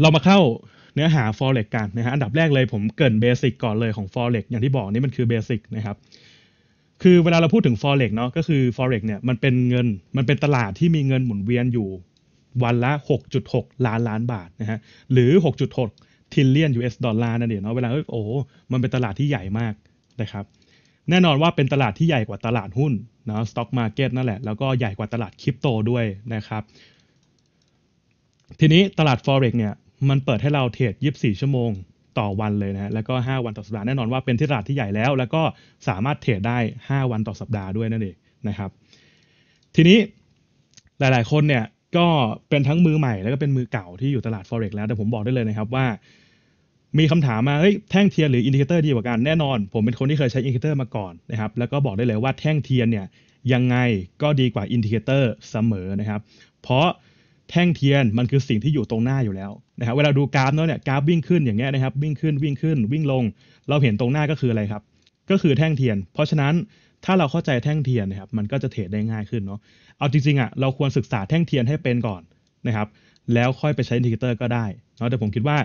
เรามาเข้าเนื้อหา forex กันนะฮะ อันดับแรกเลยผมเกินเบสิกก่อนเลยของ forex อย่างที่บอกนี่มันคือเบสิกนะครับ คือเวลาเราพูดถึง forex เนาะก็คือ forex เนี่ยมันเป็นเงินมันเป็นตลาดที่มีเงินหมุนเวียนอยู่ วันละ 6.6 ล้านล้านบาทนะฮะหรือ 6.6 ทิลเลียน US ดอลลาร์นั่นเองเนาะเวลาโอ้มันเป็นตลาดที่ใหญ่มากนะครับแน่นอนว่าเป็นตลาดที่ใหญ่กว่าตลาดหุ้นนะสต็อกมาร์เก็ตนั่นแหละแล้วก็ใหญ่กว่าตลาดคริปโตด้วยนะครับ ทีนี้ตลาด Forex เนี่ยมันเปิดให้เราเทรด 24 ชั่วโมงต่อวันเลยนะ แล้วก็ 5 วันต่อสัปดาห์ แน่นอนว่าเป็นที่ตลาดที่ใหญ่แล้ว แล้วก็สามารถเทรดได้ 5 วันต่อสัปดาห์ด้วยนั่นเองนะครับ ทีนี้ หลายๆ คนเนี่ย ก็เป็นทั้งมือใหม่แล้วก็เป็นมือเก่าที่อยู่ตลาด forex แล้ว แต่ผมบอกได้เลยนะครับว่า มีคำถามมา เฮ้ย แท่งเทียนหรืออินดิเคเตอร์ดีกว่ากัน แน่นอน ผมเป็นคนที่เคยใช้อินดิเคเตอร์มาก่อนนะครับ แล้วก็บอกได้เลยว่าแท่งเทียนเนี่ย ยังไงก็ดีกว่าอินดิเคเตอร์เสมอนะครับ เพราะแท่งเทียนมันคือสิ่งที่อยู่ตรงหน้าอยู่แล้วนะครับเวลาดูกราฟเนาะเนี่ยกราฟวิ่งขึ้นอย่างเงี้ยนะครับวิ่งขึ้นวิ่งขึ้นวิ่งลงเราเห็นตรงหน้าก็คืออะไรครับก็คือแท่งเทียน เพราะฉะนั้นถ้าเราเข้าใจแท่งเทียนนะครับมันก็จะเทรดได้ง่ายขึ้นเนาะเอาจริงๆอะ่ะเราควรศึกษาแท่งเทียนให้เป็นก่อนนะครับ แล้วค่อยไปใช้อินดิเคเตอร์ก็ได้เนาะแต่ผมคิดว่า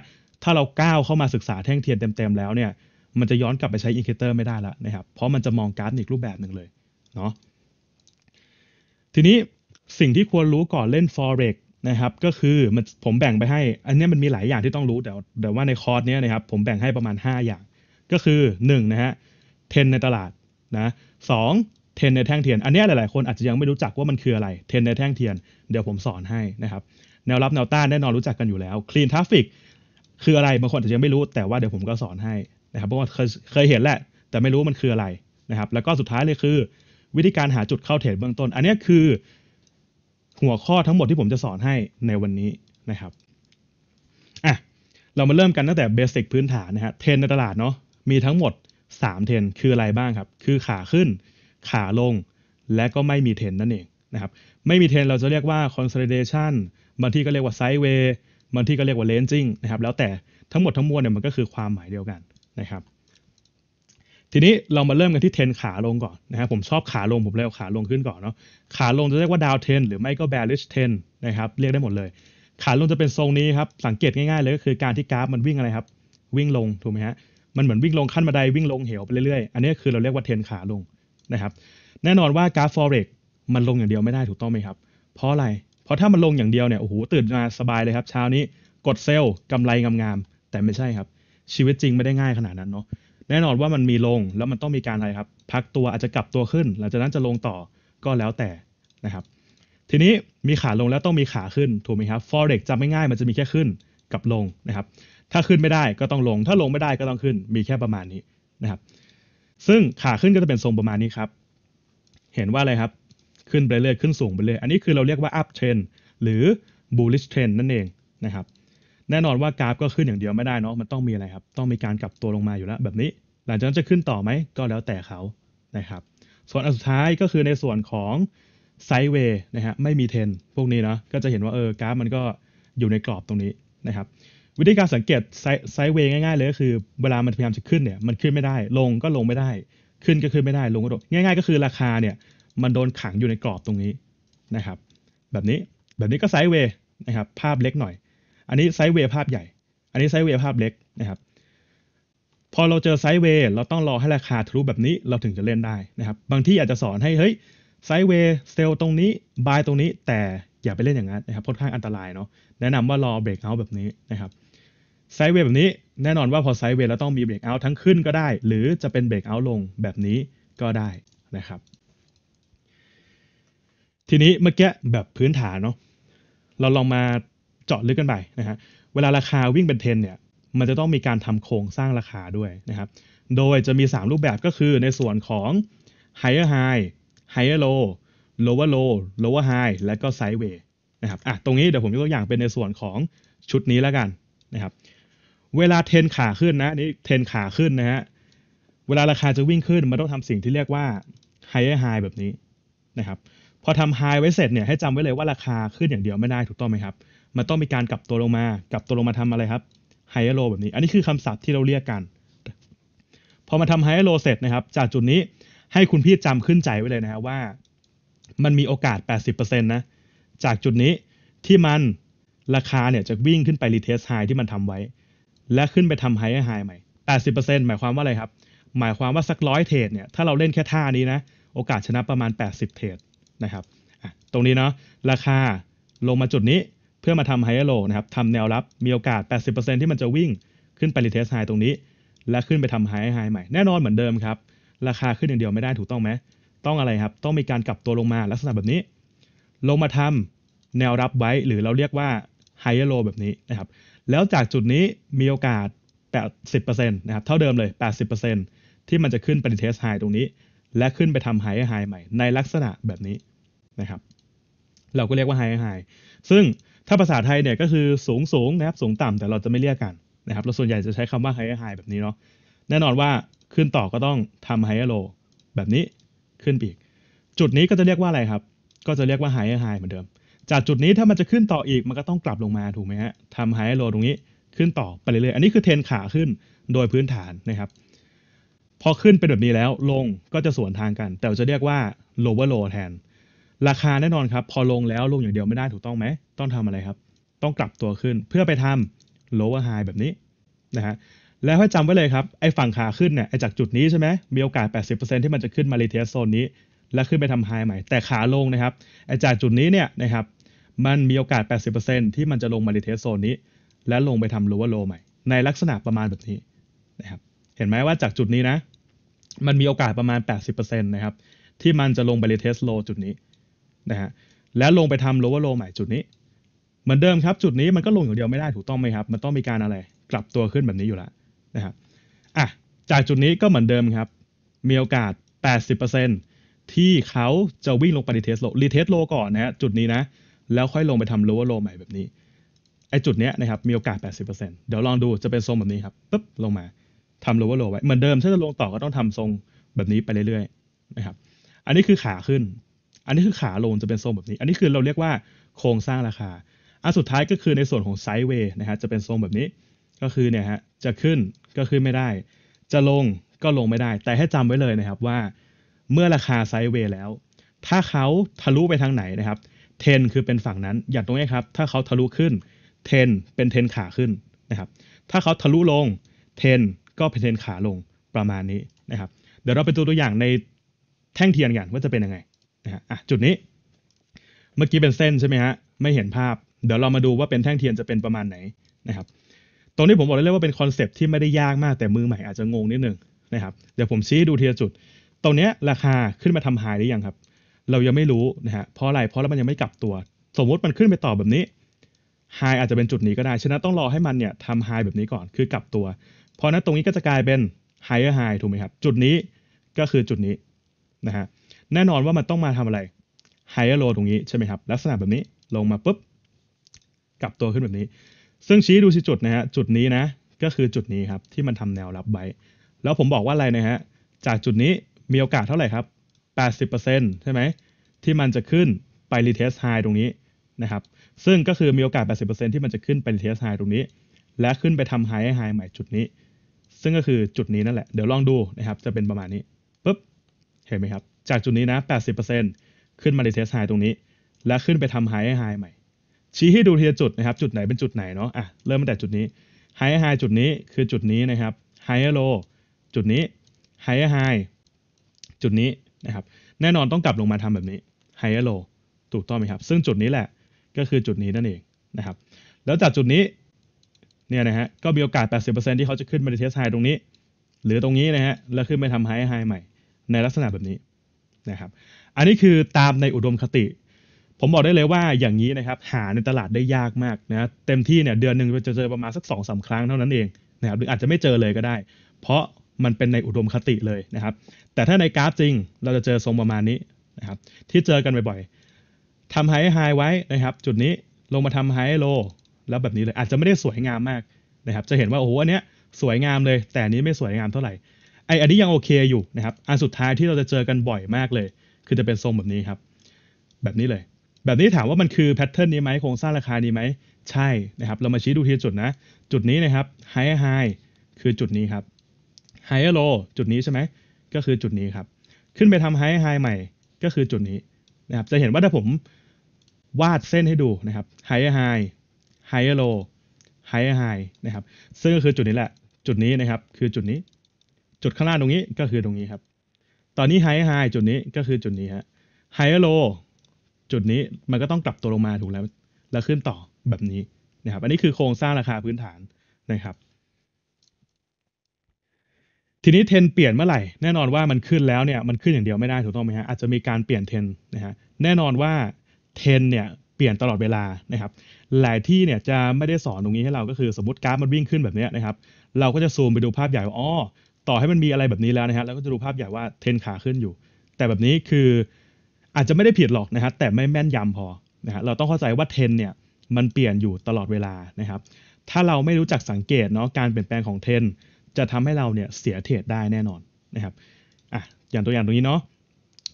ถ้าเราก้าวเข้ามาศึกษาแท่งเทียนเต็ม ๆ แล้วเนี่ยมันจะย้อนกลับไปใช้อินดิเคเตอร์ไม่ได้ละนะครับเพราะมันจะมองกราฟอีกรูปแบบหนึ่งเลยเนาะทีนี้สิ่งที่ควรรู้ก่อนเล่น forex นะครับก็คือมันผมแบ่งไปให้ อันนี้มันมีหลายอย่างที่ต้องรู้ แต่แต่ว่าในคอร์สเนี้ยนะครับ ผมแบ่งให้ประมาณ 5 อย่าง ก็คือ1นะฮะเทรนในตลาดนะสองเทรนในแท่งเทียน อันนี้หลายๆคนอาจจะยังไม่รู้จักว่ามันคืออะไร เทรนในแท่งเทียนเดี๋ยวผมสอนให้นะครับแนวรับ แนวต้านแน่นอนรู้จักกันอยู่แล้วคลีนทราฟิกคืออะไรบางคนอาจจะยังไม่รู้แต่ว่าเดี๋ยวผมก็สอนให้นะครับเพราะว่าเคยเคยเห็นแหละ แต่ไม่รู้มันคืออะไรนะครับแล้วก็สุดท้ายเลยคือ วิธีการหาจุดเข้าเทรดเบื้องต้น อันนี้คือหัวข้อทั้งหมดที่ผมจะสอนให้ในวันนี้นะครับอ่ะเรามาเริ่มกันตั้งแต่เบสิกพื้นฐานนะฮะเทรนในตลาดเนาะมีทั้งหมด 3เทรนคืออะไรบ้างครับ คือขาขึ้น ขาลง และก็ไม่มีเทรนนั่นเองนะครับไม่มีเทรนเราจะเรียกว่า consolidation บางที่ก็เรียกว่า sideway บางที่ก็เรียกว่า ranging นะครับแล้วแต่ทั้งหมดทั้งมวลเนี่ยมันก็คือความหมายเดียวกันนะครับทีนี้เรามาเริ่มกันที่เทนขาลงก่อนนะครับผมชอบขาลงผมเลยเอาขาลงขึ้นก่อนเนาะขาลงจะเรียกว่าดาวเทนหรือไม่ก็แบริชเทนนะครับเรียกได้หมดเลย ขาลงจะเป็นทรงนี้ครับสังเกตง่ายๆเลยก็คือการที่กราฟมันวิ่งอะไรครับวิ่งลงถูกไหมฮะมันเหมือนวิ่งลงขั้นบันไดวิ่งลงเหวไปเรื่อยๆ อันนี้คือเราเรียกว่าเทนขาลงนะครับแน่นอนว่ากราฟฟอเร็กมันลงอย่างเดียวไม่ได้ถูกต้องไหมครับเพราะอะไรเพราะถ้ามันลงอย่างเดียวเนี่ยโอ้โหตื่นมาสบายเลยครับเช้านี้กดเซลล์กำไรงามๆแต่ไม่ใช่ครับชีวิตจริงไม่ได้ง่ายขนาดนั้นเนาะแน่นอนว่ามันมีลงแล้วมันต้องมีการอะไรครับ พักตัวอาจจะกลับตัวขึ้นหลังจากนั้นจะลงต่อก็แล้วแต่นะครับ ทีนี้มีขาลงแล้วต้องมีขาขึ้นถูกไหมครับ forex จำไม่ง่ายมันจะมีแค่ขึ้นกับลงนะครับ ถ้าขึ้นไม่ได้ก็ต้องลง ถ้าลงไม่ได้ก็ต้องขึ้นมีแค่ประมาณนี้นะครับ ซึ่งขาขึ้นก็จะเป็นทรงประมาณนี้ครับ เห็นว่าอะไรครับขึ้นไปเรื่อยขึ้นสูงไปเรื่อยอันนี้คือเราเรียกว่า up trend หรือ bullish trend นั่นเองนะครับแน่นอนว่ากราฟก็ขึ้นอย่างเดียวไม่ได้เนาะ มันต้องมีอะไรครับ ต้องมีการกลับตัวลงมาอยู่แล้วแบบนี้ หลังจากนั้นจะขึ้นต่อไหมก็แล้วแต่เขานะครับ ส่วนอันสุดท้ายก็คือในส่วนของไซด์เวย์นะฮะ ไม่มีเทนพวกนี้เนาะ ก็จะเห็นว่าเออกราฟมันก็อยู่ในกรอบตรงนี้นะครับ วิธีการสังเกตไซด์เวย์ง่ายๆเลยก็คือเวลามันพยายามจะขึ้นเนี่ย มันขึ้นไม่ได้ ลงก็ลงไม่ได้ ขึ้นก็ขึ้นไม่ได้ ลงก็ลง ง่ายๆ ก็คือราคาเนี่ย มันโดนขังอยู่ในกรอบตรงนี้นะครับ แบบนี้ แบบนี้ก็ไซด์เวย์นะครับภาพเล็กหน่อยอันนี้ไซด์เวย์ภาพใหญ่ อันนี้ไซด์เวย์ภาพเล็กนะครับ พอเราเจอไซด์เวย์เราต้องรอให้ราคาทะลุแบบนี้เราถึงจะเล่นได้นะครับ บางที่อาจจะสอนให้เฮ้ยไซด์เวย์เซลตรงนี้บายตรงนี้แต่อย่าไปเล่นอย่างนั้นนะครับค่อนข้างอันตรายเนาะ แนะนำว่ารอเบรกเอาท์แบบนี้นะครับ ไซด์เวย์แบบนี้แน่นอนว่าพอไซด์เวย์เราต้องมีเบรกเอาท์ทั้งขึ้นก็ได้หรือจะเป็นเบรกเอาท์ลงแบบนี้ก็ได้นะครับ ทีนี้เมื่อกี้แบบพื้นฐานเนาะ เราลองมาเจาะลึกกันไปนะฮะ เวลาราคาวิ่งเป็นเทนเนี่ย มันจะต้องมีการทำโครงสร้างราคาด้วยนะครับ โดยจะมี 3 รูปแบบก็คือในส่วนของ higher high higher low lower low lower high และก็ sideway นะครับ อ่ะ ตรงนี้เดี๋ยวผมยกตัวอย่างเป็นในส่วนของชุดนี้แล้วกันนะครับ เวลาเทนขาขึ้นนะนี่เทนขาขึ้นนะฮะ เวลาราคาจะวิ่งขึ้น มันต้องทำสิ่งที่เรียกว่า higher high แบบนี้นะครับ พอทำ high ไว้เสร็จเนี่ยให้จำไว้เลยว่าราคาขึ้นอย่างเดียวไม่ได้ถูกต้องไหมครับมันต้องมีการกลับตัวลงมา กลับตัวลงมาทำอะไรครับไฮโลแบบนี้ อันนี้คือคำศัพท์ที่เราเรียกกัน พอมาทำไฮโลเสร็จนะครับ จากจุดนี้ให้คุณพี่จำขึ้นใจไว้เลยนะว่า มันมีโอกาส 80%นะ จากจุดนี้ที่มันราคาเนี่ยจะวิ่งขึ้นไปรีเทสไฮที่มันทำไว้ และขึ้นไปทำไฮไฮใหม่ 80%หมายความว่าอะไรครับ หมายความว่าสักร้อยเทรดเนี่ยถ้าเราเล่นแค่ท่านี้นะ โอกาสชนะประมาณ 80 เทรดนะครับตรงนี้เนาะราคาลงมาจุดนี้พื่อมาทำไฮเอโลนะครับทำแนวรับมีโอกาส 80%ที่มันจะวิ่งขึ้นไปรีเทสไฮตรงนี้ และขึ้นไปทำไฮไฮใหม่ แน่นอนเหมือนเดิมครับ ราคาขึ้นอย่างเดียวไม่ได้ถูกต้องไหม ต้องอะไรครับ ต้องมีการกลับตัวลงมาลักษณะแบบนี้ ลงมาทำแนวรับไว้ หรือเราเรียกว่าไฮเอโลแบบนี้นะครับ แล้วจากจุดนี้มีโอกาส 80%นะครับ เท่าเดิมเลย 80%ที่มันจะขึ้นไปรีเทสไฮตรงนี้ และขึ้นไปทำไฮไฮใหม่ในลักษณะแบบนี้นะครับ เราก็เรียกว่าไฮไฮ ซึ่งถ้าภาษาไทยเนี่ยก็คือสูงสูงนะครับสูงต่ำแต่เราจะไม่เรียกกันนะครับเราส่วนใหญ่จะใช้คำว่าไฮ g h e r แบบนี้เนาะแน่นอนว่าขึ้นต่อก็ต้องทำไฮ g h โลแบบนี้ขึ้นอีกจุดนี้ก็จะเรียกว่าอะไรครับ ก็จะเรียกว่าไฮ g h e r เหมือนเดิม จากจุดนี้ถ้ามันจะขึ้นต่ออีกมันก็ต้องกลับลงมาถูกไหมฮะทำไฮ g h โลตรงนี้ขึ้นต่อไปเรื่อยๆอันนี้คือเทนขาขึ้นโดยพื้นฐานนะครับ พอขึ้นเป็นแบบนี้แล้วลงก็จะสวนทางกันแต่จะเรียกว่าโลเวอร์โลแทนราคาแน่นอนครับ พอลงแล้วลงอย่างเดียวไม่ได้ถูกต้องไหมต้องทำอะไรครับ ต้องกลับตัวขึ้นเพื่อไปทำ lower high แบบนี้นะฮะแล้วให้จำไว้เลยครับ ไอ้ฝั่งขาขึ้นเนี่ยไอ้จากจุดนี้ใช่ไหมมีโอกาส 80%ที่มันจะขึ้นมารลเทสโซนนี้ แล้วขึ้นไปทำไฮใหม่ แต่ขาลงนะครับไอ้จากจุดนี้เนี่ยนะครับมันมีโอกาส 80%ที่มันจะลงมารลเทสโซนนี้ และลงไปทำ lower low ใหม่ ในลักษณะประมาณแบบนี้นะครับเห็นไหมว่าจากจุดนี้นะมันมีโอกาสประมาณ 80%นะครับที่มันจะลงไปรลเทสโลจุดนี้นะฮะแล้วลงไปทำโลว์โลใหม่จุดนี้ เหมือนเดิมครับจุดนี้มันก็ลงอย่างเดียวไม่ได้ถูกต้องไหมครับมันต้องมีการอะไรกลับตัวขึ้นแบบนี้อยู่แล้วนะครับอ่ะจากจุดนี้ก็เหมือนเดิมครับมีโอกาส 80%ที่เขาจะวิ่งลงไปรีเทสโล รีเทสโลก่อนนะฮะจุดนี้นะ แล้วค่อยลงไปทำโลว์โลใหม่แบบนี้ไอจุดเนี้ยนะครับมีโอกาส 80%เดี๋ยวลองดูจะเป็นทรงแบบนี้ครับปึ๊บลงมาทำโลว์โลไว้เหมือนเดิมถ้าจะลงต่อก็ต้องทำทรงแบบนี้ไปเรื่อยๆนะครับอันนี้คือขาขึ้นอันนี้คือขาลงจะเป็นทรงแบบนี้ อันนี้คือเราเรียกว่าโครงสร้างราคาอันสุดท้ายก็คือในส่วนของไซด์เวย์นะฮะจะเป็นทรงแบบนี้ ก็คือเนี่ยฮะ จะขึ้นก็ขึ้นไม่ได้ จะลงก็ลงไม่ได้ แต่ให้จำไว้เลยนะครับว่า เมื่อราคาไซด์เวย์แล้ว ถ้าเขาทะลุไปทางไหนนะครับ เทนคือเป็นฝั่งนั้น อย่างตรงนี้ครับ ถ้าเขาทะลุขึ้น เทนเป็นเทนขาขึ้นนะครับ ถ้าเขาทะลุลง เทนก็เป็นเทนขาลง ประมาณนี้นะครับ เดี๋ยวเราไปดูตัวอย่างในแท่งเทียนกัน ว่าจะเป็นยังไงนะฮะจุดนี้ เมื่อกี้เป็นเส้นใช่ไหมฮะไม่เห็นภาพ เดี๋ยวเรามาดูว่าเป็นแท่งเทียนจะเป็นประมาณไหนนะครับ ตรงนี้ผมบอกเลยว่าเป็นคอนเซปที่ไม่ได้ยากมากแต่มือใหม่อาจจะงงนิดนึงนะครับ เดี๋ยวผมชี้ดูทีละจุด ตรงนี้ราคาขึ้นมาทำหายหรือยังครับ เรายังไม่รู้นะฮะเพราะอะไรเพราะแล้วมันยังไม่กลับตัว สมมติมันขึ้นไปต่อแบบนี้ไฮอาจจะเป็นจุดนี้ก็ได้ฉะนั้นต้องรอให้มันเนี่ยทำไฮแบบนี้ก่อนคือกลับตัวเพราะนั้นตรงนี้ก็จะกลายเป็นไฮเออร์ไฮถูกไหมครับ จุดนี้ก็คือจุดนี้นะฮะแน่นอนว่ามันต้องมาทำอะไรไฮเออร์โลตรงนี้ใช่ไหมครับ ลักษณะแบบนี้ลงมาปุ๊บกลับตัวขึ้นแบบนี้ ซึ่งชี้ดูสิจุดนะฮะจุดนี้นะ ก็คือจุดนี้ครับที่มันทำแนวรับไว้แล้วผมบอกว่าอะไรนะฮะจากจุดนี้มีโอกาสเท่าไหร่ครับ 80%ใช่ไหมที่มันจะขึ้นไปรีเทสไฮตรงนี้นะครับ ซึ่งก็คือมีโอกาส 80%ที่มันจะขึ้นไปรีเทสไฮตรงนี้ และขึ้นไปทำไฮไฮใหม่จุดนี้ ซึ่งก็คือจุดนี้นั่นแหละเดี๋ยวลองดูนะครับ จะเป็นประมาณนี้ปุ๊บเห็นไหมครับจากจุดนี้นะ 80%ขึ้นมาในเทสไฮตรงนี้ แล้วขึ้นไปทำไฮไฮใหม่ ชี้ให้ดูทีละจุดนะครับ จุดไหนเป็นจุดไหนเนาะ อ่ะ เริ่มตั้งแต่จุดนี้ไฮไฮจุดนี้คือจุดนี้นะครับไฮโลจุดนี้ไฮไฮจุดนี้นะครับ แน่นอนต้องกลับลงมาทำแบบนี้ไฮโลถูกต้องไหมครับ ซึ่งจุดนี้แหละ ก็คือจุดนี้นั่นเองนะครับ แล้วจากจุดนี้ เนี่ยนะฮะ ก็มีโอกาส 80%ที่เขาจะขึ้นมาในเทสไฮตรงนี้ หรือตรงนี้นะฮะ แล้วขึ้นไปทำไฮไฮใหม่ ในลักษณะแบบนี้นะครับ อันนี้คือตามในอุดมคติ ผมบอกได้เลยว่าอย่างนี้นะครับหาในตลาดได้ยากมากนะ เต็มที่เนี่ยเดือนหนึ่งจะเจอประมาณสัก2อสาครั้งเท่านั้นเองนะครับหรืออาจจะไม่เจอเลยก็ได้ เพราะมันเป็นในอุดมคติเลยนะครับ แต่ถ้าในกราฟจริงเราจะเจอทรงประมาณนี้นะครับที่เจอกันบ่อยๆทำไฮไฮไว้นะครับจุดนี้ลงมาทำไฮโล แล้วแบบนี้เลยอาจจะไม่ได้สวยงามมากนะครับจะเห็นว่าโอ้โหอันเนี้ยสวยงามเลยแต่นี้ไม่สวยงามเท่าไหร่ไออันนี้ยังโอเคอยู่นะครับ อันสุดท้ายที่เราจะเจอกันบ่อยมากเลย คือจะเป็นทรงแบบนี้ครับ แบบนี้เลย แบบนี้ถามว่ามันคือแพทเทิร์นนี้ไหมโครงสร้างราคานี้ไหม ใช่นะครับ เรามาชี้ดูทีจุดนะ จุดนี้นะครับ ไฮไฮ คือจุดนี้ครับ ไฮอโล จุดนี้ใช่ไหมก็คือจุดนี้ครับ ขึ้นไปทำไฮไฮใหม่ ก็คือจุดนี้นะครับ จะเห็นว่าถ้าผมวาดเส้นให้ดูนะครับ ไฮไฮ ไฮอโล ไฮไฮนะครับ ซึ่งก็คือจุดนี้แหละ จุดนี้นะครับ คือจุดนี้จุดข้างล่างตรงนี้ก็คือตรงนี้ครับ ตอนนี้ไฮไฮจุดนี้ก็คือจุดนี้ฮะ ไฮโลจุดนี้มันก็ต้องกลับตัวลงมาถูกแล้ว แล้วขึ้นต่อแบบนี้นะครับ อันนี้คือโครงสร้างราคาพื้นฐานนะครับ ทีนี้เทนเปลี่ยนเมื่อไหร่ แน่นอนว่ามันขึ้นแล้วเนี่ยมันขึ้นอย่างเดียวไม่ได้ถูกต้องไหมฮะ อาจจะมีการเปลี่ยนเทนนะฮะ แน่นอนว่าเทนเนี่ยเปลี่ยนตลอดเวลานะครับ หลายที่เนี่ยจะไม่ได้สอนตรงนี้ให้เราก็คือสมมติกราฟมันวิ่งขึ้นแบบนี้นะครับ เราก็จะซูมไปดูภาพใหญ่ว่าอ๋อต่อให้มันมีอะไรแบบนี้แล้วนะฮะเราก็จะดูภาพใหญ่ว่าเทรนขาขึ้นอยู่ แต่แบบนี้คืออาจจะไม่ได้ผิดหรอกนะฮะแต่ไม่แม่นยำพอนะฮะเราต้องเข้าใจว่าเทนเนี่ย มันเปลี่ยนอยู่ตลอดเวลานะครับ ถ้าเราไม่รู้จักสังเกตเนาะการเปลี่ยนแปลงของเทนจะทำให้เราเนี่ยเสียเทรดได้แน่นอนนะครับอ่ะอย่างตัวอย่างตรงนี้เนาะ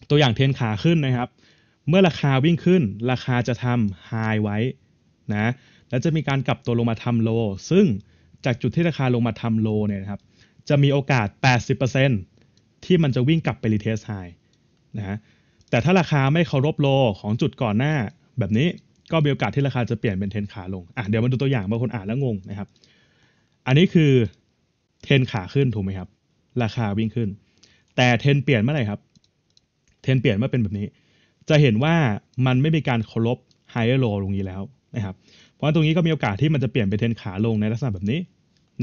ตัวอย่างเทนขาขึ้นนะครับ เมื่อราคาวิ่งขึ้น ราคาจะทำไฮไว้นะแล้วจะมีการกลับตัวลงมาทำโล ซึ่งจากจุดที่ราคาลงมาทำโลเนี่ยนะครับจะมีโอกาส 80%ที่มันจะวิ่งกลับไปรีเทสไฮนะแต่ถ้าราคาไม่เคารพโลของจุดก่อนหน้าแบบนี้ ก็มีโอกาสที่ราคาจะเปลี่ยนเป็นเทนขาลง อ่ะ เดี๋ยวมาดูตัวอย่างบางคนอ่านแล้วงงนะครับ อันนี้คือเทนขาขึ้นถูกไหมครับ ราคาวิ่งขึ้น แต่เทนเปลี่ยนเมื่อไหร่ครับ เทนเปลี่ยนเมื่อเป็นแบบนี้ จะเห็นว่ามันไม่มีการเคารพไฮโลตรงนี้แล้วนะครับ เพราะตรงนี้ก็มีโอกาสที่มันจะเปลี่ยนเป็นเทนขาลงในลักษณะแบบนี้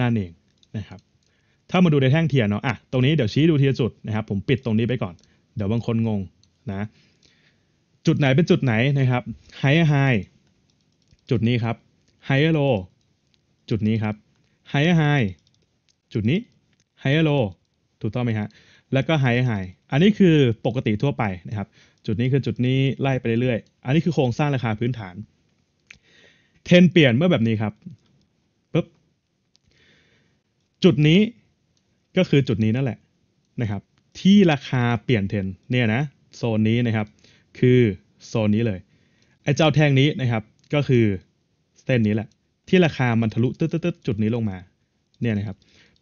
นั่นเองนะครับถ้ามาดูในแท่งเทียนเนาะ อ่ะ ตรงนี้เดี๋ยวชี้ดูทีละจุดนะครับ ผมปิดตรงนี้ไปก่อน เดี๋ยวบางคนงงนะ จุดไหนเป็นจุดไหนนะครับ ไฮไฮ จุดนี้ครับ ไฮอโล จุดนี้ครับ ไฮไฮ จุดนี้ ไฮอโล ถูกต้องไหมฮะ แล้วก็ไฮไฮ อันนี้คือปกติทั่วไปนะครับ จุดนี้คือจุดนี้ไล่ไปเรื่อยๆ อันนี้คือโครงสร้างราคาพื้นฐาน เทนเปลี่ยนเมื่อแบบนี้ครับ ปึ๊บ จุดนี้ก็คือจุดนี้นั่นแหละนะครับ ที่ราคาเปลี่ยนเทนเนี่ยนะโซนนี้นะครับ คือโซนนี้เลยไอ้เจ้าแท่งนี้นะครับก็คือเส้นนี้แหละ ที่ราคามันทะลุตึ๊ดๆจุดนี้ลงมา เนี่ยนะครับ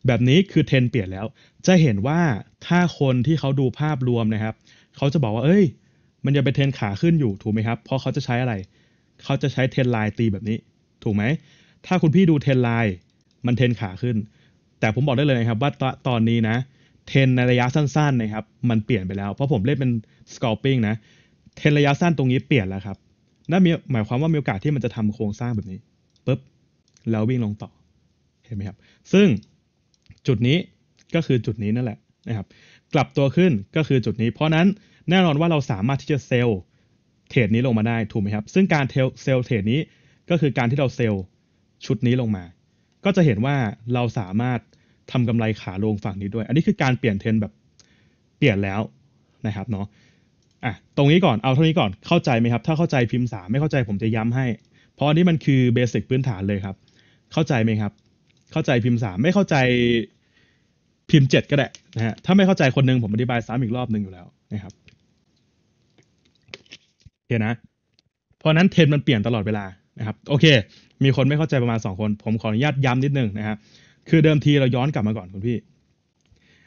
แบบนี้คือเทนเปลี่ยนแล้ว จะเห็นว่าถ้าคนที่เขาดูภาพรวมนะครับเขาจะบอกว่าเอ้ย มันยังเป็นเทนขาขึ้นอยู่ถูกไหมครับ เพราะเขาจะใช้อะไรเขาจะใช้เทนไลน์ตีแบบนี้ถูกไหมถ้าคุณพี่ดูเทนไลน์มันเทนขาขึ้นแต่ผมบอกได้เลยนะครับว่าตอนนี้นะ เทนในระยะสั้นๆนะครับมันเปลี่ยนไปแล้ว เพราะผมเล่นเป็น scalping นะเทนระยะสั้นตรงนี้เปลี่ยนแล้วครับนั่นหมายความว่ามีโอกาสที่มันจะทำโครงสร้างแบบนี้ปุ๊บแล้ววิ่งลงต่อเห็นไหมครับซึ่งจุดนี้ก็คือจุดนี้นั่นแหละนะครับกลับตัวขึ้นก็คือจุดนี้ เพราะนั้นแน่นอนว่าเราสามารถที่จะเซลล์เทรดนี้ลงมาได้ถูกไหมครับซึ่งการเซลล์เทรดนี้ก็คือการที่เราเซลล์ชุดนี้ลงมาก็จะเห็นว่าเราสามารถทำกำไรขาลงฝั่งนี้ด้วย อันนี้คือการเปลี่ยนเทรนแบบเปลี่ยนแล้วนะครับเนาะอ่ะตรงนี้ก่อน เอาเท่านี้ก่อน เข้าใจไหมครับ ถ้าเข้าใจพิมพ์สามไม่เข้าใจผมจะย้ำให้ เพราะอันนี้มันคือเบสิกพื้นฐานเลยครับ เข้าใจไหมครับ เข้าใจพิมพ์สามไม่เข้าใจพิมพ์เจ็ดก็ได้นะฮะถ้าไม่เข้าใจคนนึงผมอธิบายสามอีกรอบหนึ่งอยู่แล้วนะครับโอเคนะเพราะนั้นเทรนมันเปลี่ยนตลอดเวลานะครับ โอเคมีคนไม่เข้าใจประมาณ 2 คน ผมขออนุญาตย้ำนิดนึงนะครับคือเดิมทีเราย้อนกลับมาก่อนคุณพี่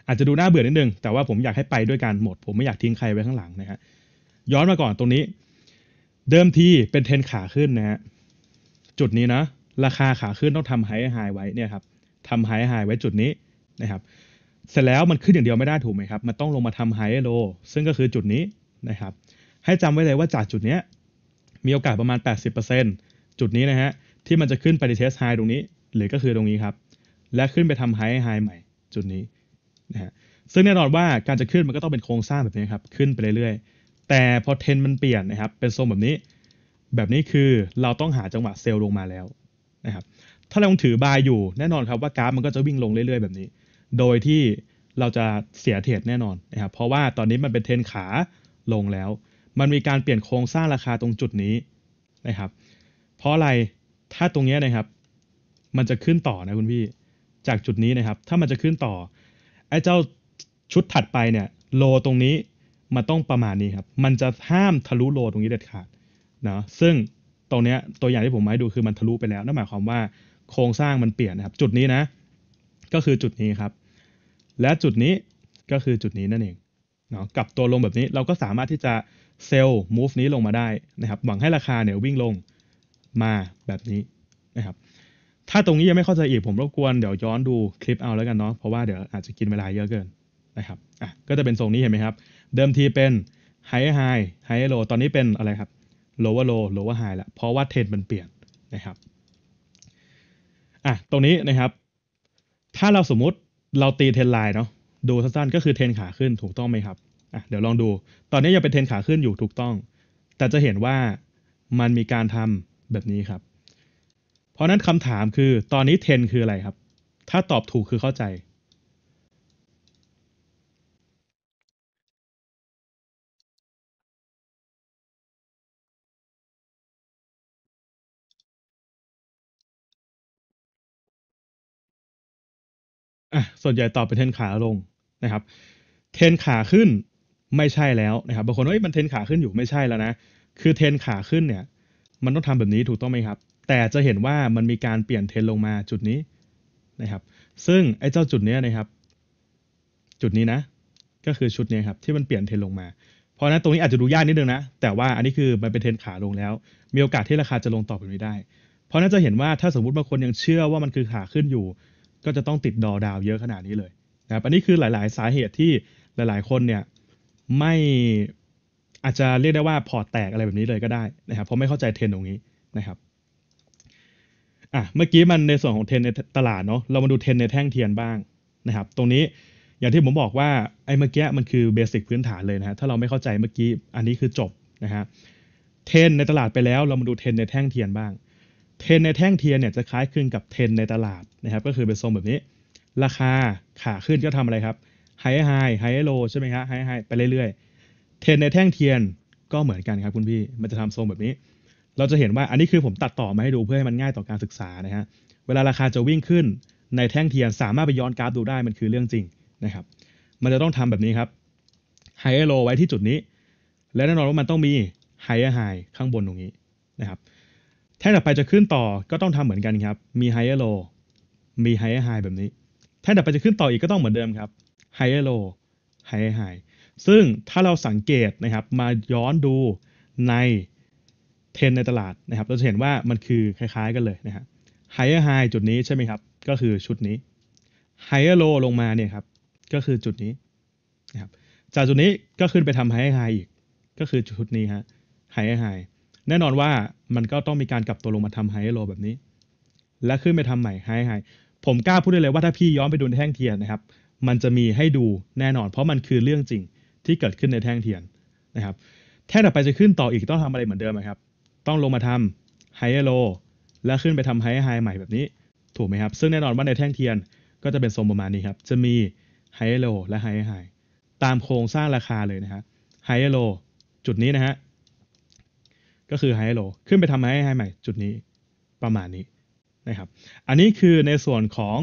อาจจะดูน่าเบื่อนิดนึงแต่ว่าผมอยากให้ไปด้วยกันหมด ผมไม่อยากทิ้งใครไว้ข้างหลังนะฮะย้อนมาก่อนตรงนี้ เดิมทีเป็นเทนขาขึ้นนะฮะจุดนี้นะ ราคาขาขึ้นต้องทำไฮไฮไว้เนี่ยครับทำไฮไฮไว้จุดนี้นะครับ เสร็จแล้วมันขึ้นอย่างเดียวไม่ได้ถูกไหมครับ มันต้องลงมาทำไฮโลซึ่งก็คือจุดนี้นะครับ ให้จำไว้เลยว่าจากจุดเนี้ย มีโอกาสประมาณ 80%จุดนี้นะฮะที่มันจะขึ้นไปดีเทสไฮตรงนี้หรือก็คือตรงนี้ครับ และขึ้นไปทำไฮไฮใหม่จุดนี้นะฮะซึ่งแน่นอนว่าการจะขึ้นมันก็ต้องเป็นโครงสร้างแบบนี้ครับ ขึ้นไปเรื่อยๆ แต่พอเทนมันเปลี่ยนนะครับเป็นทรงแบบนี้ แบบนี้คือเราต้องหาจังหวะเซลล์ลงมาแล้วนะครับถ้าเราถือบายอยู่แน่นอนครับว่ากราฟมันก็จะวิ่งลงเรื่อยๆ แบบนี้ โดยที่เราจะเสียเทรดแน่นอนนะครับเพราะว่าตอนนี้มันเป็นเทนขาลงแล้ว มันมีการเปลี่ยนโครงสร้างราคาตรงจุดนี้นะครับ เพราะอะไรถ้าตรงนี้นะครับ มันจะขึ้นต่อนะคุณพี่ จากจุดนี้นะครับ ถ้ามันจะขึ้นต่อ ไอ้เจ้าชุดถัดไปเนี่ย โลตรงนี้ มันต้องประมาณนี้ครับ มันจะห้ามทะลุโลตรงนี้เด็ดขาดนะซึ่งตรงนี้ตัวอย่างที่ผมให้ดูคือมันทะลุไปแล้ว นั่นหมายความว่าโครงสร้างมันเปลี่ยนนะครับ จุดนี้นะ ก็คือจุดนี้ครับ และจุดนี้ก็คือจุดนี้นั่นเอง เนาะกับตัวลงแบบนี้เราก็สามารถที่จะเซลล์มูฟนี้ลงมาได้นะครับ หวังให้ราคาเนี่ยวิ่งลงมาแบบนี้นะครับ ถ้าตรงนี้ยังไม่เข้าใจอีกผมรบกวนเดี๋ยวย้อนดูคลิปเอาแล้วกันเนาะ เพราะว่าเดี๋ยวอาจจะกินเวลาเยอะเกินนะครับ อ่ะก็จะเป็นทรงนี้เห็นไหมครับ เดิมทีเป็น high high high low ตอนนี้เป็นอะไรครับ lower low lower high ละเพราะว่าเทรนมันเปลี่ยนนะครับ อ่ะตรงนี้นะครับ ถ้าเราสมมุติเราตีเทรนไลน์เนาะ ดูสั้นๆก็คือเทรนขาขึ้นถูกต้องไหมครับ อ่ะเดี๋ยวลองดู ตอนนี้ยังเป็นเทรนขาขึ้นอยู่ถูกต้อง แต่จะเห็นว่ามันมีการทำแบบนี้ครับ เพราะนั้นคำถามคือตอนนี้10คืออะไรครับ ถ้าตอบถูกคือเข้าใจ อ่ะ ส่วนใหญ่ตอบเป็นเทนขาลงนะครับ เทนขาขึ้นไม่ใช่แล้วนะครับบางคนว่ามันเทนขาขึ้นอยู่ไม่ใช่แล้วนะ คือเทนขาขึ้นเนี่ยมันต้องทำแบบนี้ถูกต้องไหมครับ แต่จะเห็นว่ามันมีการเปลี่ยนเทรนลงมาจุดนี้นะครับ ซึ่งไอ้เจ้าจุดนี้นะครับ จุดนี้นะ ก็คือชุดนี้ครับที่มันเปลี่ยนเทรนลงมา เพราะนั้นตรงนี้อาจจะดูยากนิดนึงนะ แต่ว่าอันนี้คือมันเป็นเทรนขาลงแล้ว มีโอกาสที่ราคาจะลงต่อไปไี้ได้ เพราะนั้นจะเห็นว่าถ้าสมมติบางคนยังเชื่อว่ามันคือขาขึ้นอยู่ ก็จะต้องติดดอดาวเยอะขนาดนี้เลยนะครับ อันนี้คือหลาย ๆ สาเหตุที่หลาย ๆ คนเนี่ยไม่อาจจะเรียกได้ว่า พอแตกอะไรแบบนี้เลยก็ได้นะครับเพราะไม่เข้าใจเทรนตรงนี้นะครับอ่ะเมื่อกี้มันในส่วนของเทรนในตลาดเนาะเรามาดูเทรนในแท่งเทียนบ้างนะครับ ตรงนี้อย่างที่ผมบอกว่าไอ้เมื่อกี้มันคือเบสิกพื้นฐานเลยนะถ้าเราไม่เข้าใจเมื่อกี้อันนี้คือจบนะฮะเทรนในตลาดไปแล้ว เรามาดูเทรนในแท่งเทียนบ้าง เทรนในแท่งเทียนเนี่ยจะคล้ายคลึงกับเทรนในตลาดนะครับก็คือเป็นทรงแบบนี้ ราคาขาขึ้นก็ทำอะไรครับไฮไฮไฮโลใช่ไหมฮะไฮไฮไปเรื่อยๆเทนในแท่งเทียนก็เหมือนกันครับคุณพี่มันจะทำทรงแบบนี้ เราจะเห็นว่าอันนี้คือผมตัดต่อมาให้ดูเพื่อให้มันง่ายต่อการศึกษานะฮะเวลาราคาจะวิ่งขึ้นในแท่งเทียนสามารถไปย้อนกราฟดูได้มันคือเรื่องจริงนะครับ มันจะต้องทำแบบนี้ครับไฮเอโลไว้ที่จุดนี้ และแน่นอนว่ามันต้องมีไฮเอไฮข้างบนตรงนี้นะครับแท่งต่อไปจะขึ้นต่อก็ต้องทำเหมือนกันครับ มีไฮเอโลมีไฮเอไฮแบบนี้แท่งต่อไปจะขึ้นต่ออีกก็ต้องเหมือนเดิมครับไฮเอโลไฮเอไฮซึ่งถ้าเราสังเกตนะครับมาย้อนดูในเทรนในตลาดนะครับเราจะเห็นว่ามันคือคล้ายๆกันเลยนะฮะไฮเออร์ไฮจุดนี้ใช่ไหมครับก็คือชุดนี้ไฮเออร์โลลงมาเนี่ยครับก็คือจุดนี้นะครับจากจุดนี้ก็ขึ้นไปทำไฮเออร์ไฮอีกก็คือชุดนี้ฮะไฮเออร์ไฮแน่นอนว่ามันก็ต้องมีการกลับตัวลงมาทำไฮเออร์โลแบบนี้ และขึ้นไปทำใหม่ไฮเออร์ไฮผมกล้าพูดได้เลยว่าถ้าพี่ย้อนไปดูในแท่งเทียนนะครับ มันจะมีให้ดูแน่นอน เพราะมันคือเรื่องจริงที่เกิดขึ้นในแท่งเทียนนะครับ แท่งต่อไปจะขึ้นต่ออีกต้องทำอะไรเหมือนเดิมไหมครับ ต้องลงมาทำไฮเอโลแล้วขึ้นไปทำไฮไฮใหม่แบบนี้ถูกไหมครับ ซึ่งแน่นอนว่าในแท่งเทียนก็จะเป็นทรงประมาณนี้ครับ จะมีไฮเอโลและไฮไฮตามโครงสร้างราคาเลยนะฮะไฮเอโลจุดนี้นะฮะก็คือไฮเอโลขึ้นไปทำไฮไฮใหม่ จุดนี้ประมาณนี้นะครับ อันนี้คือในส่วนของ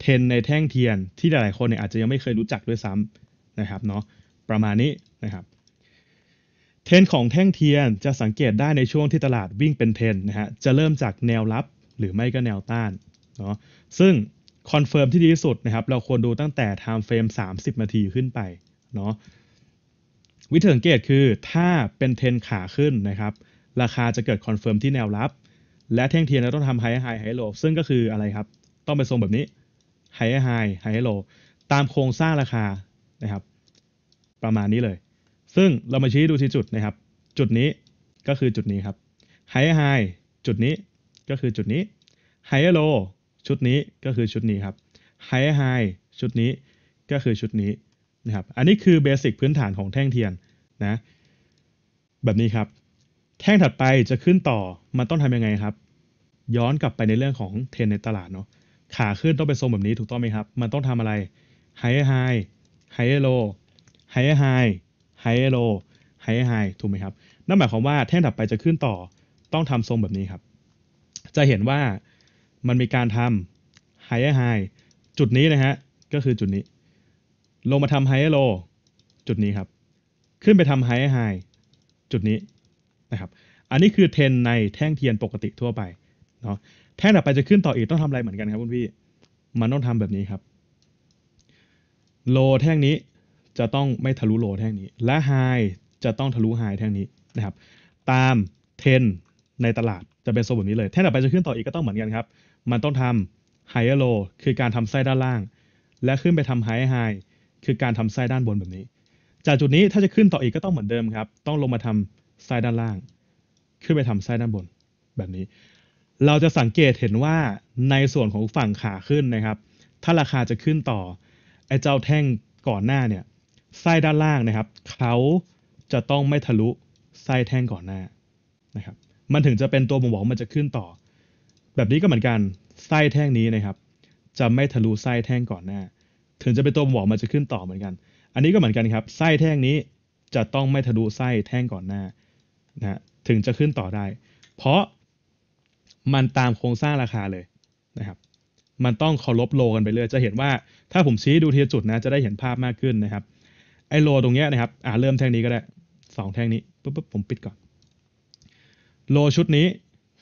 เทนในแท่งเทียนที่หลาย ๆคนเนี่ยอาจจะยังไม่เคยรู้จักด้วยซ้ำนะครับเนาะประมาณนี้นะครับ เทรนของแท่งเทียนจะสังเกตได้ในช่วงที่ตลาดวิ่งเป็นเทรนนะฮะจะเริ่มจากแนวรับหรือไม่ก็แนวต้านเนาะซึ่งคอนเฟิร์มที่ดีที่สุดนะครับเราควรดูตั้งแต่ไทม์เฟรม30นาทีขึ้นไปเนาะวิธีสังเกตคือถ้าเป็นเทรนขาขึ้นนะครับ ราคาจะเกิดคอนเฟิร์มที่แนวรับ และแท่งเทียนเราต้องทำไฮไฮไฮโลซึ่งก็คืออะไรครับ ต้องเป็นทรงแบบนี้ไฮไฮไฮโลตามโครงสร้างราคานะครับประมาณนี้เลย ซึ่งเรามาชี้ดูที่จุดนะครับ จุดนี้ก็คือจุดนี้ครับ ไฮไฮจุดนี้ก็คือจุดนี้ ไฮโล ชุดนี้ก็คือชุดนี้ครับ ไฮไฮชุดนี้ก็คือชุดนี้นะครับ อันนี้คือเบสิกพื้นฐานของแท่งเทียนนะ แบบนี้ครับ แท่งถัดไปจะขึ้นต่อมันต้องทำยังไงครับ ย้อนกลับไปในเรื่องของเทนในตลาดเนาะ ขาขึ้นต้องเป็นทรงแบบนี้ถูกต้องไหมครับ มันต้องทำอะไร ไฮไฮไฮโลไฮไฮไฮโลไฮไฮถูกไหมครับ นั่นหมายความว่าแท่งถัดไปจะขึ้นต่อ ต้องทำทรงแบบนี้ครับ จะเห็นว่ามันมีการทำไฮไฮจุดนี้นะฮะ ก็คือจุดนี้ ลงมาทำไฮโลจุดนี้ครับ ขึ้นไปทำไฮไฮจุดนี้นะครับ อันนี้คือเทนในแท่งเทียนปกติทั่วไป เนาะ แท่งถัดไปจะขึ้นต่ออีกต้องทำอะไรเหมือนกันครับคุณพี่ มันต้องทำแบบนี้ครับโลแท่งนี้จะต้องไม่ทะลุโลแท่งนี้ และไฮจะต้องทะลุไฮแท่งนี้นะครับ ตามเทนในตลาดจะเป็นโซนแบบนี้เลยแท่งต่อไปจะขึ้นต่ออีกก็ต้องเหมือนกันครับ มันต้องทำ higher low คือการทำไส้ด้านล่าง และขึ้นไปทำ high high คือการทำไส้ด้านบนแบบนี้ จากจุดนี้ถ้าจะขึ้นต่ออีกก็ต้องเหมือนเดิมครับ ต้องลงมาทำไส้ด้านล่าง ขึ้นไปทำไส้ด้านบนแบบนี้ เราจะสังเกตเห็นว่าในส่วนของฝั่งขาขึ้นนะครับ ถ้าราคาจะขึ้นต่อไอ้เจ้าแท่งก่อนหน้าเนี่ยไส้ด้านล่างนะครับเขาจะต้องไม่ทะลุไส้แท่งก่อนหน้านะครับมันถึงจะเป็นตัวบ่งบอกมันจะขึ้นต่อ แบบนี้ก็เหมือนกันไส้แท่งนี้นะครับ จะไม่ทะลุไส้แท่งก่อนหน้า ถึงจะเป็นตัวบ่งบอกมันจะขึ้นต่อเหมือนกัน อันนี้ก็เหมือนกันครับไส้แท่งนี้จะต้องไม่ทะลุไส้แท่ง ก่อนหน้านะถึงจะขึ้นต่อได้ เพราะมันตามโครงสร้างราคาเลยนะครับ มันต้องเคารพโลกันไปเรื่อยจะเห็นว่าถ้าผมชี้ดูทีจุดนะจะได้เห็นภาพมากขึ้นนะครับไอโลตรงเนี้ยนะครับ อ่าเริ่มแท่งนี้ก็ได้สองแท่งนี้ปุ๊บปุ๊บผมปิดก่อนโลชุดนี้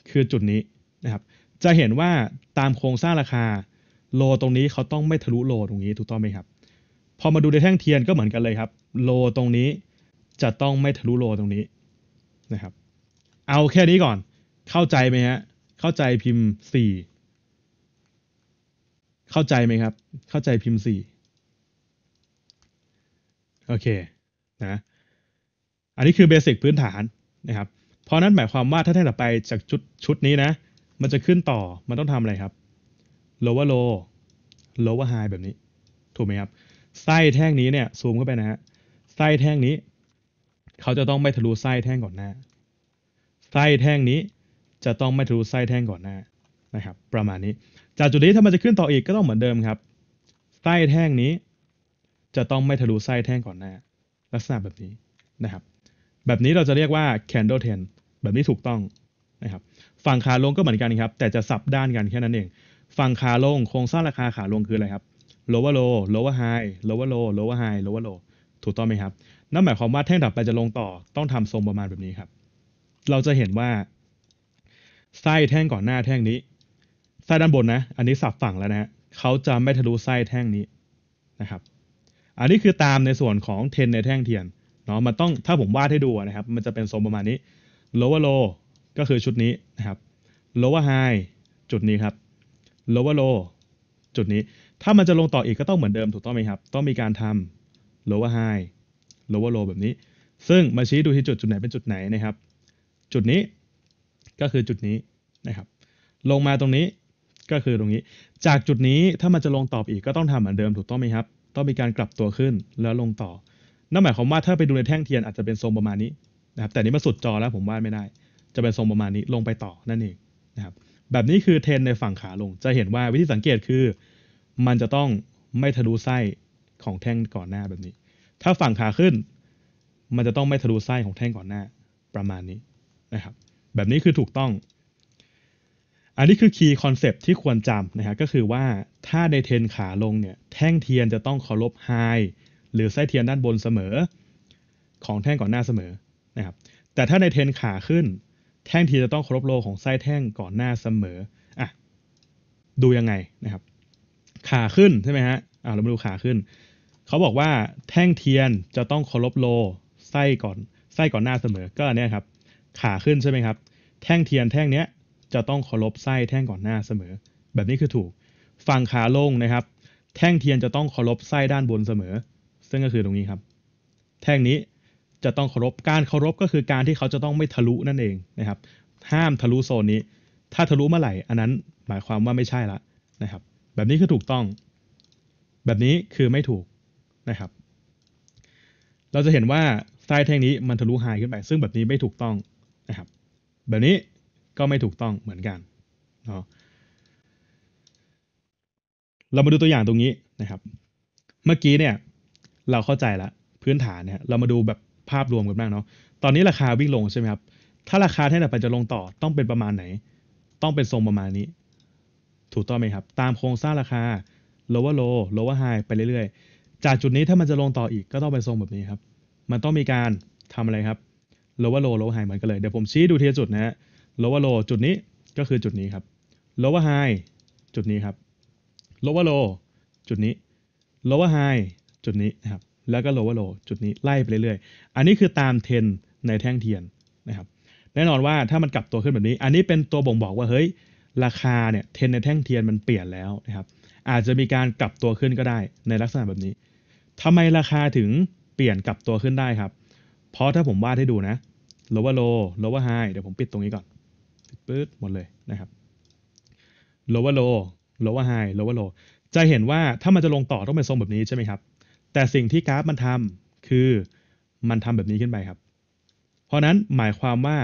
คือจุดนี้นะครับจะเห็นว่าตามโครงสร้างราคา โลตรงนี้เขาต้องไม่ทะลุโลตรงนี้ถูกต้องไหมครับพอมาดูในแท่งเทียนก็เหมือนกันเลยครับโลตรงนี้จะต้องไม่ทะลุโลตรงนี้นะครับเอาแค่นี้ก่อนเข้าใจไหมฮะเข้าใจพิมพ์สี่เข้าใจไหมครับเข้าใจพิมพ์สี่โอเค นะ อันนี้คือเบสิกพื้นฐาน นะครับ เพราะนั้นหมายความว่าถ้าแท่นจะไปจากชุดชุดนี้นะ มันจะขึ้นต่อ มันต้องทำอะไรครับ lower low lower high แบบนี้ ถูกไหมครับ ไส้แท่งนี้เนี่ยซูมเข้าไปนะฮะ ไส้แท่งนี้ เขาจะต้องไม่ทะลุไส้แท่งก่อนหน้าไส้แท่งนี้จะต้องไม่ทะลุไส้แท่งก่อนหน้านะครับประมาณนี้ จากจุดนี้ถ้ามันจะขึ้นต่ออีกก็ต้องเหมือนเดิมครับ ไส้แท่งนี้จะต้องไม่ทะลุไส้แท่งก่อนหน้า ลักษณะแบบนี้นะครับ แบบนี้เราจะเรียกว่า candle ten แบบนี้ถูกต้องนะครับ ฝั่งขาลงก็เหมือนกันครับ แต่จะสับด้านกันแค่นั้นเอง ฝั่งขาลงโครงสร้างราคาขาลงคืออะไรครับ lower low lower high lower low lower high lower low ถูกต้องไหมครับ นั่นหมายความว่าแท่งดับไปจะลงต่อ ต้องทำทรงประมาณแบบนี้ครับ เราจะเห็นว่าไส้แท่งก่อนหน้าแท่งนี้ไส้ด้านบนนะ อันนี้สับฝั่งแล้วนะฮะเขาจะไม่ทะลุไส้แท่งนี้นะครับอันนี้คือตามในส่วนของเทนในแท่งเทียนเนาะมันต้องถ้าผมวาดให้ดูนะครับมันจะเป็นทรงประมาณนี้ lower low ก็คือชุดนี้นะครับ lower high จุดนี้ครับ lower low จุดนี้ถ้ามันจะลงต่ออีกก็ต้องเหมือนเดิมถูกต้องไหมครับ ต้องมีการทำ lower high lower low แบบนี้ ซึ่งมาชี้ดูที่จุดจุดไหนเป็นจุดไหนนะครับจุดนี้ก็คือจุดนี้นะครับลงมาตรงนี้ก็คือตรงนี้ จากจุดนี้ถ้ามันจะลงต่ออีกก็ต้องทำเหมือนเดิมถูกต้องไหมครับต้องมีการกลับตัวขึ้นแล้วลงต่อนั่นหมายความว่าถ้าไปดูในแท่งเทียนอาจจะเป็นทรงประมาณนี้นะครับ แต่นี้มาสุดจอแล้วผมวาดไม่ได้ จะเป็นทรงประมาณนี้ลงไปต่อ นั่นเองนะครับ แบบนี้คือเทนในฝั่งขาลง จะเห็นว่าวิธีสังเกตคือมันจะต้องไม่ทะลุไส้ของแท่งก่อนหน้าแบบนี้ ถ้าฝั่งขาขึ้นมันจะต้องไม่ทะลุไส้ของแท่งก่อนหน้าประมาณนี้นะครับ แบบนี้คือถูกต้องอันนี้คือคีย์คอนเซปที่ควรจำนะครก็คือว่าถ้าในเทนขาลงเนี่ยแท่งเทียนจะต้องเคารพไฮหรือไส้เทียนด้านบนเสมอ ของแท่งก่อนหน้าเสมอนะครับ แต่ถ้าในเทนขาขึ้น แท่งเทียนจะต้องเคารพโลของไส้แท่งก่อนหน้าเสมออ่ะดูยังไงนะครับขาขึ้นใช่ไหมฮะอ่าเรามาดูขาขึ้นเขาบอกว่าแท่งเทียนจะต้องเคารพโล ไส้ก่อนไส้ก่อนหน้าเสมอก็เนี่ยครับขาขึ้นใช่ไหมครับ แท่งเทียนแท่งเนี้ยจะต้องเคารพไส้แท่งก่อนหน้าเสมอ แบบนี้คือถูก ฝั่งขาลงนะครับ แท่งเทียนจะต้องเคารพไส้ด้านบนเสมอ ซึ่งก็คือตรงนี้ครับ แท่งนี้จะต้องเคารพ การเคารพก็คือการที่เขาจะต้องไม่ทะลุนั่นเองนะครับ ห้ามทะลุโซนนี้ ถ้าทะลุเมื่อไหร่ อันนั้นหมายความว่าไม่ใช่ละนะครับ แบบนี้คือถูกต้อง แบบนี้คือไม่ถูกนะครับ เราจะเห็นว่าไส้แท่งนี้มันทะลุหายขึ้นไป ซึ่งแบบนี้ไม่ถูกต้องนะครับ แบบนี้ก็ไม่ถูกต้องเหมือนกัน เนาะ เรามาดูตัวอย่างตรงนี้นะครับ เมื่อกี้เนี่ยเราเข้าใจละพื้นฐานเนี่ย เรามาดูแบบภาพรวมกันบ้างเนาะ ตอนนี้ราคาวิ่งลงใช่ไหมครับ ถ้าราคาแที่ไหนจะลงต่อต้องเป็นประมาณไหน ต้องเป็นทรงประมาณนี้ ถูกต้องไหมครับ ตามโครงสร้างราคา lower low lower high ไปเรื่อยๆ จากจุดนี้ถ้ามันจะลงต่ออีก ก็ต้องเป็นทรงแบบนี้ครับ มันต้องมีการทำอะไรครับ lower low lower high เหมือนกันเลย เดี๋ยวผมชี้ดูทีละจุดนะฮะลว่าโลจุดนี้ก็คือจุดนี้ครับลว w e r h จุดนี้ครับลว่าโลจุดนี้ลว w e r h จุดนี้นะครับ แล้วก็ลว่าโลจุดนี้ ไล่ไปเรื่อยๆ อันนี้คือตามเทนในแท่งเทียนนะครับ แน่นอนว่าถ้ามันกลับตัวขึ้นแบบนี้ อันนี้เป็นตัวบ่งบอกว่าเฮ้ยราคาเนี่ยเทนในแท่งเทียนมันเปลี่ยนแล้วนะครับ อาจจะมีการกลับตัวขึ้นก็ได้ในลักษณะแบบนี้ ทำไมราคาถึงเปลี่ยนกลับตัวขึ้นได้ครับ เพราะถ้าผมวาดให้ดูนะลว w e r ลว w lower h เดี๋ยวผมปิดตรงนี้ก่อนปื๊ดหมดเลยนะครับ lower low lower high lower low จะเห็นว่าถ้ามันจะลงต่อต้องเป็นทรงแบบนี้ใช่ไหมครับ แต่สิ่งที่กราฟมันทำคือมันทำแบบนี้ขึ้นไปครับ เพราะนั้นหมายความว่า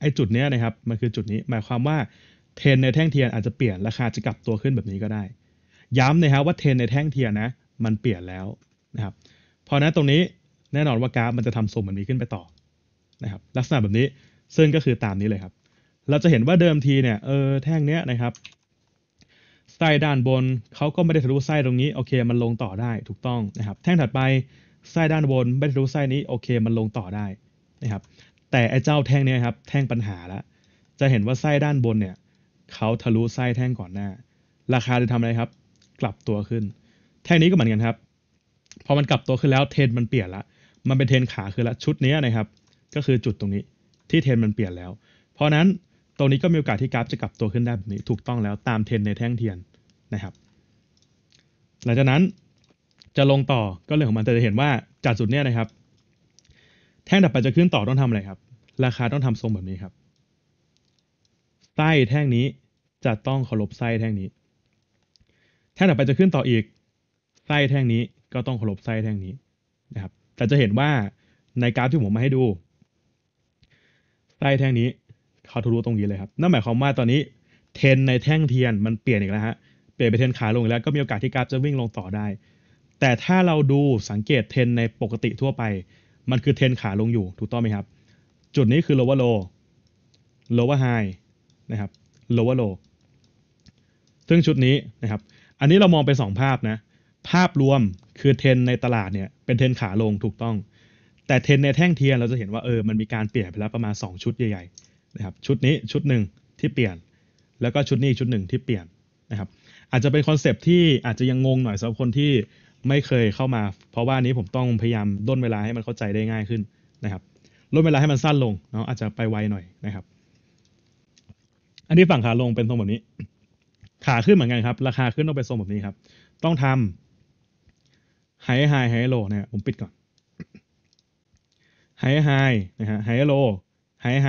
ไอ้จุดเนี้ยนะครับ มันคือจุดนี้หมายความว่าเทนในแท่งเทียนอาจจะเปลี่ยนราคาจะกลับตัวขึ้นแบบนี้ก็ได้ ย้ำนะครับว่าเทนในแท่งเทียนนะมันเปลี่ยนแล้วนะครับเพราะนั้นตรงนี้แน่นอนว่ากราฟมันจะทำทรงแบบนี้ขึ้นไปต่อนะครับ ลักษณะแบบนี้ซึ่งก็คือตามนี้เลยครับเราจะเห็นว่าเดิมทีเนี่ยเออแท่งเนี้ยนะครับไส้ด้านบนเขาก็ไม่ได้ทะลุไส้ตรงนี้โอเคมันลงต่อได้ ถูกต้องนะครับ แท่งถัดไปไส้ด้านบนไม่ทะลุไส้นี้โอเค มันลงต่อได้นะครับ แต่ไอ้เจ้าแท่งเนี้ยครับ แท่งปัญหาละจะเห็นว่าไส้ด้านบนเนี่ยเขาทะลุไส้แท่งก่อนหน้า ราคาจะทำอะไรครับ กลับตัวขึ้น แท่งนี้ก็เหมือนกันครับพอมันกลับตัวขึ้นแล้วเทนมันเปลี่ยนละมันเป็นเทนขาคือละชุดนี้นะครับ ก็คือจุดตรงนี้ที่เทนมันเปลี่ยนแล้ว เพราะนั้นตรงนี้ก็มีโอกาสที่กราฟจะกลับตัวขึ้นได้แบบนี้ ถูกต้องแล้วตามเทรนในแท่งเทียนนะครับ หลังจากนั้นจะลงต่อก็เรื่องของมันแต่จะเห็นว่า จากจุดเนี้ยนะครับ แท่งดับไปจะขึ้นต่อต้องทำอะไรครับ ราคาต้องทำทรงแบบนี้ครับไส้แท่งนี้จะต้องเคารพไส้แท่งนี้ แท่งดับไปจะขึ้นต่ออีกไส้แท่งนี้ก็ต้องเคารพไส้แท่งนี้นะครับแต่จะเห็นว่าในกราฟที่ผมมาให้ดูไส้แท่งนี้เขาทะลุตรงนี้เลยครับนั่นหมายความว่าตอนนี้ เทนในแท่งเทียนมันเปลี่ยนอีกแล้วฮะ เปลี่ยนไปเทนขาลงแล้ว ก็มีโอกาสที่กราฟจะวิ่งลงต่อได้ แต่ถ้าเราดูสังเกตเทนในปกติทั่วไป มันคือเทนขาลงอยู่ ถูกต้องไหมครับ จุดนี้คือ lower low lower high นะครับ lower low ซึ่งชุดนี้นะครับ อันนี้เรามองเป็น2ภาพนะ ภาพรวมคือเทนในตลาดเนี่ยเป็นเทนขาลงถูกต้อง แต่เทนในแท่งเทียนเราจะเห็นว่าเออ มันมีการเปลี่ยนไปแล้วประมาณ2ชุดใหญ่ๆนะครับชุดนี้ชุดหนึ่งที่เปลี่ยน แล้วก็ชุดนี้ชุดหนึ่งที่เปลี่ยนนะครับ อาจจะเป็นคอนเซปที่อาจจะยังงงหน่อยสำหรับคนที่ไม่เคยเข้ามา เพราะว่านี้ผมต้องพยายามด้นเวลาให้มันเข้าใจได้ง่ายขึ้นนะครับลดเวลาให้มันสั้นลงเนาะอาจจะไปไวหน่อยนะครับ อันนี้ฝั่งขาลงเป็นทรงแบบนี้ขาขึ้นเหมือนกันครับราคาขึ้นต้องเป็นทรงแบบนี้ครับต้องทำไฮไฮไฮโลนะผมปิดก่อนไฮไฮนะฮะไฮโลไฮไฮ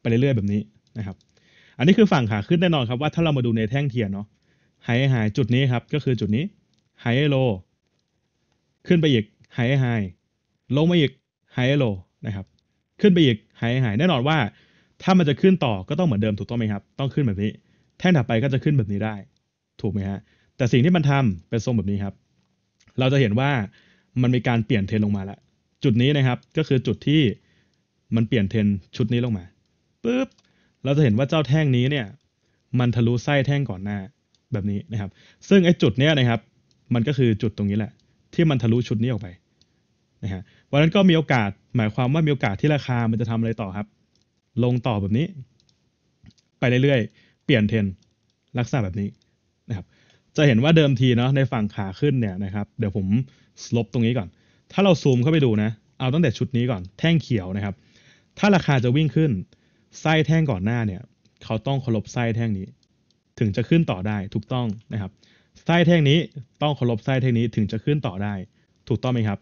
ไปเรื่อยๆแบบนี้นะครับ อันนี้คือฝั่งขาขึ้นแน่นอนครับ ว่าถ้าเรามาดูในแท่งเทียนเนาะ ไฮไฮ จุดนี้ครับก็คือจุดนี้ ไฮโล ขึ้นไปอีกไฮไฮ ลงมาอีกไฮโลนะครับ ขึ้นไปอีกไฮไฮ แน่นอนว่า ถ้ามันจะขึ้นต่อก็ต้องเหมือนเดิมถูกต้องไหมครับ ต้องขึ้นแบบนี้ แท่งถัดไปก็จะขึ้นแบบนี้ได้ ถูกไหมฮะ แต่สิ่งที่มันทำเป็นทรงแบบนี้ครับ เราจะเห็นว่ามันมีการเปลี่ยนเทรนลงมาแล้ว จุดนี้นะครับก็คือจุดที่มันเปลี่ยนเทรนชุดนี้ลงมาปุ๊บ เราจะเห็นว่าเจ้าแท่งนี้เนี่ย มันทะลุไส้แท่งก่อนหน้าแบบนี้นะครับ ซึ่งไอ้จุดเนี้ยนะครับ มันก็คือจุดตรงนี้แหละ ที่มันทะลุชุดนี้ออกไปนะฮะวันนั้นก็มีโอกาส หมายความว่ามีโอกาสที่ราคา มันจะทำอะไรต่อครับ ลงต่อแบบนี้ ไปเรื่อยๆ เปลี่ยนเทรนลักษณะแบบนี้นะครับ จะเห็นว่าเดิมทีเนาะ ในฝั่งขาขึ้นเนี่ยนะครับ เดี๋ยวผมสลบตรงนี้ก่อน ถ้าเราซูมเข้าไปดูนะ เอาตั้งแต่ชุดนี้ก่อน แท่งเขียวนะครับ ถ้าราคาจะวิ่งขึ้นไส้แท่งก่อนหน้าเนี่ยเขาต้องเคารพไส้แท่งนี้ ถึงจะขึ้นต่อได้ ถูกต้องนะครับไส้แท่งนี้ต้องเคารพไส้แท่งนี้ถึงจะขึ้นต่อได้ ถูกต้องไหมครับ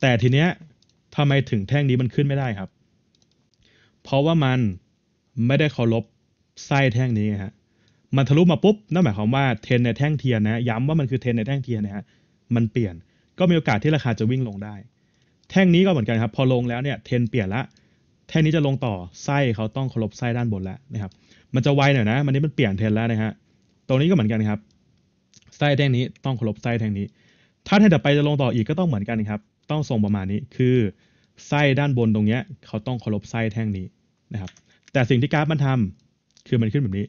แต่ทีเนี้ยทำไมถึงแท่งนี้มันขึ้นไม่ได้ครับ เพราะว่ามันไม่ได้เคารพไส้แท่งนี้ฮะมันทะลุมาปุ๊บนั่นหมายความว่าเทนในแท่งเทียนนะย้ำว่ามันคือเทนในแท่งเทียนนะฮะมันเปลี่ยนก็มีโอกาสที่ราคาจะวิ่งลงได้ แท่งนี้ก็เหมือนกันครับพอลงแล้วเนี่ยเทนเปลี่ยนละแท่นนี้จะลงต่อ ไส้เขาต้องเคารพไส้ด้านบนแล้วนะครับ มันจะไวหน่อยนะ มันนี้มันเปลี่ยนเทนแล้วนะฮะตรงนี้ก็เหมือนกันครับ ไส้แท่งนี้ต้องเคารพไส้แท่งนี้ ถ้าแท่งต่อไปจะลงต่ออีกก็ต้องเหมือนกันครับ ต้องทรงประมาณนี้ คือไส้ด้านบนตรงเนี้ยเขาต้องเคารพไส้แท่งนี้นะครับ แต่สิ่งที่กราฟมันทำคือมันขึ้นแบบนี้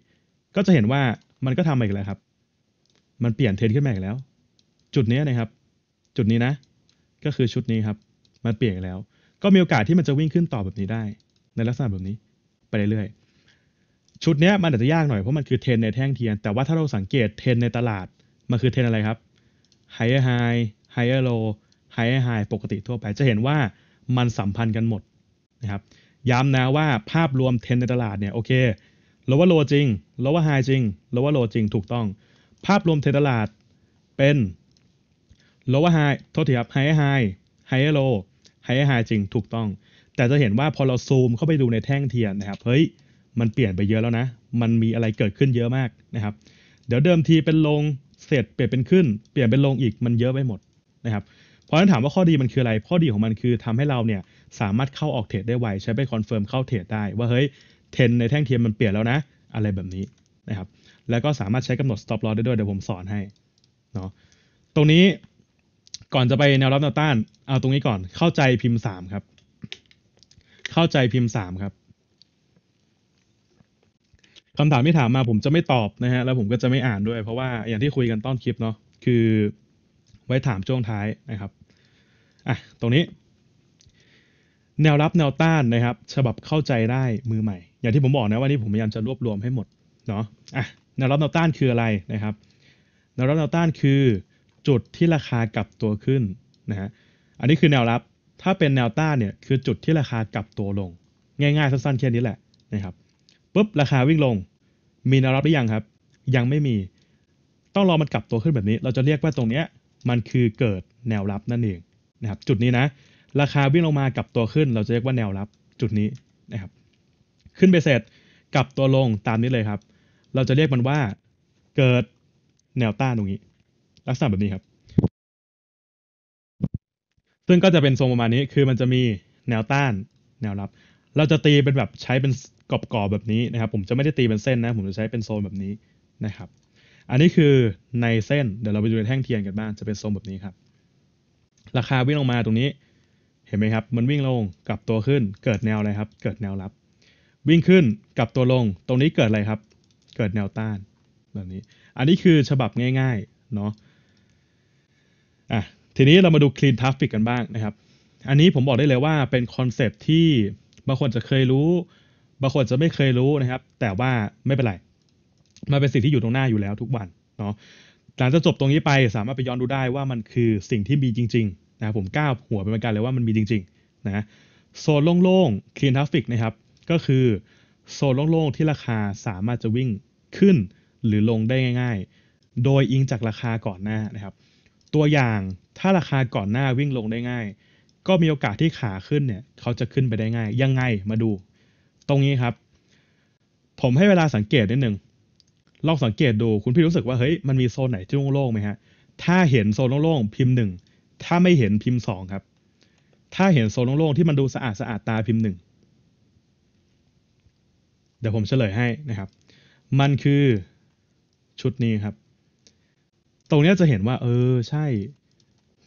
ก็จะเห็นว่ามันก็ทำอีกแล้วครับ มันเปลี่ยนเทนขึ้นมาอีกแล้ว จุดนี้นะครับ จุดนี้นะ ก็คือชุดนี้ครับ มันเปลี่ยนแล้วก็มีโอกาสที่มันจะวิ่งขึ้นต่อแบบนี้ได้ ในลักษณะแบบนี้ไปเรื่อยๆ ชุดนี้มันอาจจะยากหน่อยเพราะมันคือเทนในแท่งเทียน แต่ว่าถ้าเราสังเกตเทนในตลาด มันคือเทนอะไรครับ higher high higher low higher high ปกติทั่วไปจะเห็นว่ามันสัมพันธ์กันหมดนะครับย้ำนะว่าภาพรวมเทนในตลาดเนี่ยโอเคลว่าโลจริงลว่าไฮจริงลว่าโลจริง ถูกต้อง ภาพรวมเทนตลาดเป็นลว่าไฮโทษทีครับไฮไฮไฮโลไฮไฮจริง ถูกต้อง แต่จะเห็นว่าพอเราซูมเข้าไปดูในแท่งเทียนนะครับ เฮ้ย มันเปลี่ยนไปเยอะแล้วนะ มันมีอะไรเกิดขึ้นเยอะมากนะครับ เดี๋ยวเดิมทีเป็นลงเสร็จเปลี่ยนเป็นขึ้น เปลี่ยนเป็นลงอีกมันเยอะไปหมดนะครับเพราะฉะนั้นถามว่าข้อดีมันคืออะไร ข้อดีของมันคือทำให้เราเนี่ยสามารถเข้าออกเทรดได้ไว ใช้ไปคอนเฟิร์มเข้าเทรดได้ว่าเฮ้ยเทนในแท่งเทียนมันเปลี่ยนแล้วนะอะไรแบบนี้นะครับ แล้วก็สามารถใช้กำหนด stop loss ได้ด้วยเดี๋ยวผมสอนให้เนาะ ตรงนี้ก่อนจะไปแนวรับแนวต้านเอาตรงนี้ก่อนเข้าใจพิมพ์สามครับ เข้าใจพิมพ์สามครับคำถามที่ถามมาผมจะไม่ตอบนะฮะ แล้วผมก็จะไม่อ่านด้วยเพราะว่าอย่างที่คุยกันต้นคลิปเนาะคือ ไว้ถามช่วงท้ายนะครับ อ่ะตรงนี้ แนวรับแนวต้านนะครับ ฉบับเข้าใจได้มือใหม่ อย่างที่ผมบอกนะว่านี่ผมพยายามจะรวบรวมให้หมดเนาะอ่ะแนวรับแนวต้านคืออะไรนะครับ แนวรับแนวต้านคือจุดที่ราคากลับตัวขึ้นนะฮะ อันนี้คือแนวรับ ถ้าเป็นแนวต้านเนี่ยคือจุดที่ราคากลับตัวลง ง่ายๆสั้นๆแค่นี้แหละนะครับปุ๊บราคาวิ่งลง มีแนวรับหรือยังครับ ยังไม่มีต้องรอมันกลับตัวขึ้นแบบนี้ เราจะเรียกว่าตรงเนี้ยมันคือเกิดแนวรับนั่นเองนะครับจุดนี้นะ ราคาวิ่งลงมากลับตัวขึ้น เราจะเรียกว่าแนวรับจุดนี้นะครับ ขึ้นไปเสร็จกลับตัวลงตามนี้เลยครับ เราจะเรียกมันว่า เกิดแนวต้านตรงนี้ลักษณะแบบนี้ครับ ซึ่งก็จะเป็นทรงประมาณนี้ คือมันจะมีแนวต้าน แนวรับ เราจะตีเป็นแบบใช้เป็นกรอบๆแบบนี้นะครับ ผมจะไม่ได้ตีเป็นเส้นนะ ผมจะใช้เป็นโซนแบบนี้นะครับ อันนี้คือในเส้น เดี๋ยวเราไปดูในแท่งเทียนกันบ้าง จะเป็นทรงแบบนี้ครับ ราคาวิ่งลงมาตรงนี้ เห็นไหมครับ มันวิ่งลงกลับตัวขึ้น เกิดแนวอะไรครับ เกิดแนวรับ วิ่งขึ้นกลับตัวลง ตรงนี้เกิดอะไรครับ เกิดแนวต้าน แบบนี้ อันนี้คือฉบับง่ายๆ เนาะอ่ะทีนี้เรามาดู Clean Traffic กันบ้างนะครับ อันนี้ผมบอกได้เลยว่าเป็นคอนเซปที่บางคนจะเคยรู้ บางคนจะไม่เคยรู้นะครับ แต่ว่าไม่เป็นไรมันเป็นสิ่งที่อยู่ตรงหน้าอยู่แล้วทุกวัน เนาะหลังจากจบตรงนี้ไปสามารถไปย้อนดูได้ว่ามันคือสิ่งที่มีจริงๆนะผมก้าวหัวเป็นการเลยว่า มันมีจริงๆนะโซนโล่งๆ Clean Traffic นะครับ ก็คือโซนโล่งๆที่ราคาสามารถจะวิ่งขึ้น หรือลงได้ง่าย ๆ โดยอิงจากราคาก่อนหน้านะครับตัวอย่างถ้าราคาก่อนหน้าวิ่งลงได้ง่าย ก็มีโอกาสที่ขาขึ้นเนี่ยเขาจะขึ้นไปได้ง่ายยังไงมาดู ตรงนี้ครับ ผมให้เวลาสังเกตนิดหนึ่ง ลองสังเกตดูคุณพี่รู้สึกว่าเฮ้ยมันมีโซนไหนที่โล่งๆไหมฮะถ้าเห็นโซนโล่งๆพิมพ์หนึ่งถ้าไม่เห็นพิมพ์สองครับถ้าเห็นโซนโล่งๆที่มันดูสะอาดสะอาดตาพิมพ์หนึ่งเดี๋ยวผมเฉลยให้นะครับ มันคือชุดนี้ครับตรงนี้จะเห็นว่าเออใช่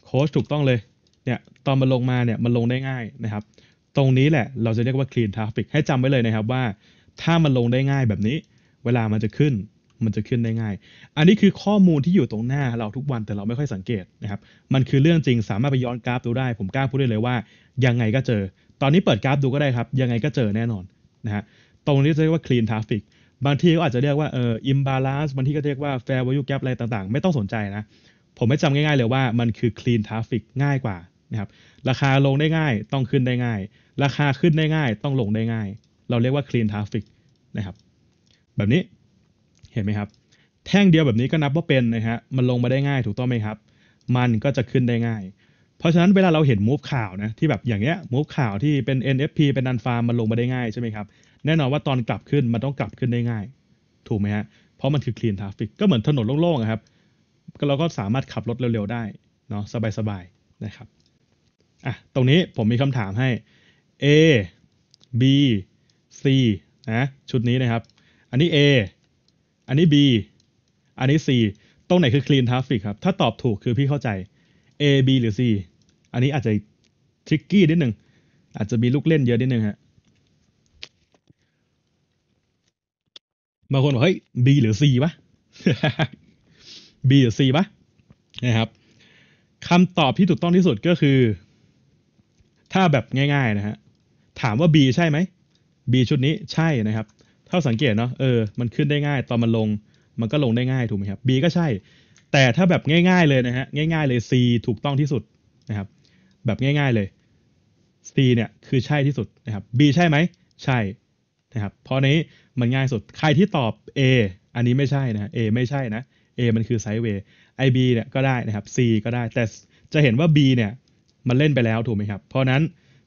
โค้ชถูกต้องเลยเนี่ยตอนมันลงมาเนี่ยมันลงได้ง่ายนะครับ ตรงนี้แหละเราจะเรียกว่า clean traffic ให้จำไว้เลยนะครับว่าถ้ามันลงได้ง่ายแบบนี้เวลามันจะขึ้นมันจะขึ้นได้ง่าย อันนี้คือข้อมูลที่อยู่ตรงหน้าเราทุกวันแต่เราไม่ค่อยสังเกตนะครับมันคือเรื่องจริงสามารถไปย้อนกราฟ ดูได้ ผมกล้าพูดได้เลยว่ายังไงก็เจอ ตอนนี้เปิดกราฟดูก็ได้ครับยังไงก็เจอแน่นอนนะฮะตรงนี้จะเรียกว่า clean traffic บางทีก็อาจจะเรียกว่าเอออิมบาลานซ์บางทีก็เรียกว่าแฟร์วายุแกรอะไรต่างๆไม่ต้องสนใจนะ ผมไม่จำง่ายๆเลยว่ามันคือคลีนทราฟิกง่ายกว่านะครับราคาลงได้ง่ายต้องขึ้นได้ง่าย ราคาขึ้นได้ง่ายต้องลงได้ง่าย เราเรียกว่าคลีนทราฟิกนะครับแบบนี้เห็นไหมครับ แท่งเดียวแบบนี้ก็นับว่าเป็นนะฮะมันลงมาได้ง่ายถูกต้องไหมครับมันก็จะขึ้นได้ง่าย เพราะฉะนั้นเวลาเราเห็นมูฟข่าวนะที่แบบอย่างเงี้ยมูฟข่าวที่เป็น NFP เป็นนันฟาร์มมันลงมาได้ง่ายใช่ไหมครับแน่นอนว่าตอนกลับขึ้น มันต้องกลับขึ้นได้ง่าย ถูกไหมฮะเพราะมันคือ clean traffic ก็เหมือนถนนโล่งๆครับเราก็สามารถขับรถเร็วๆได้เนาะสบายๆ นะครับอ่ะตรงนี้ผมมีคำถามให้ A B C นะชุดนี้นะครับ อันนี้ A อันนี้ B อันนี้ C ตรงไหนคือ clean traffic ครับ ถ้าตอบถูกคือพี่เข้าใจ A B หรือ C อันนี้อาจจะทริกกี้นิดหนึ่งอาจจะมีลูกเล่นเยอะนิดหนึ่งฮะบางคนบอกเฮ้ย B หรือ C ปะ B หรือ C ปะนะครับคำตอบที่ถูกต้องที่สุดก็คือ ถ้าแบบง่ายๆนะฮะถามว่า B ใช่ไหม B ชุดนี้ใช่นะครับ ถ้าสังเกตเนาะเออมันขึ้นได้ง่ายตอนมันลงมันก็ลงได้ง่ายถูกไหมครับ B ก็ใช่ แต่ถ้าแบบง่าย ๆเลยนะฮะง่าย ๆ เลย C ถูกต้องที่สุดนะครับ แบบง่าย ๆเลย C เนี่ยคือใช่ที่สุดนะครับ B ใช่ไหมใช่นะครับ เพราะนี้มันง่ายสุด ใครที่ตอบ A อันนี้ไม่ใช่นะ A ไม่ใช่นะ A มันคือไซด์เวย์ IB เนี่ยก็ได้นะครับ C ก็ได้ แต่จะเห็นว่า B เนี่ยมันเล่นไปแล้วถูกไหมครับ เพราะนั้น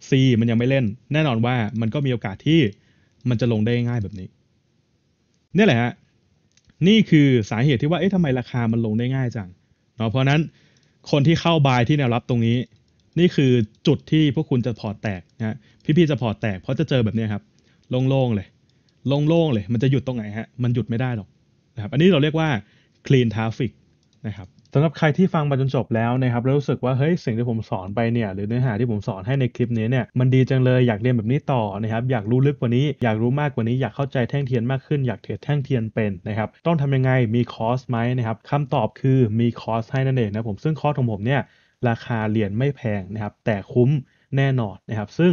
C มันยังไม่เล่น แน่นอนว่ามันก็มีโอกาสที่มันจะลงได้ง่ายแบบนี้ นี่แหละฮะ นี่คือสาเหตุที่ว่า เอ๊ะทำไมราคามันลงได้ง่ายจังเนาะเพราะนั้นคนที่เข้าบายที่แนวรับตรงนี้ นี่คือจุดที่พวกคุณจะพอร์ตแตกนะพี่ๆ จะพอร์ตแตกเพราะจะเจอแบบนี้ครับโล่งๆ เลยโล่งๆ เลย มันจะหยุดตรงไหนฮะ มันหยุดไม่ได้หรอกนะครับ อันนี้เราเรียกว่า clean traffic นะครับสำหรับใครที่ฟังมาจนจบแล้วนะครับแล้ว รู้สึกว่า เฮ้ย สิ่งที่ผมสอนไปเนี่ย หรือเนื้อหาที่ผมสอนให้ในคลิปนี้เนี่ย มันดีจังเลย อยากเรียนแบบนี้ต่อนะครับ อยากรู้ลึกกว่านี้ อยากรู้มากกว่านี้ อยากเข้าใจแท่งเทียนมากขึ้น อยากเทรดแท่งเทียนเป็นนะครับ ต้องทำยังไง มีคอร์สไหมนะครับคำตอบคือมีคอร์สให้นั่นเองนะผม ซึ่งคอร์สของผมเนี่ยราคาเรียนไม่แพงนะครับ แต่คุ้มแน่นอนนะครับ ซึ่ง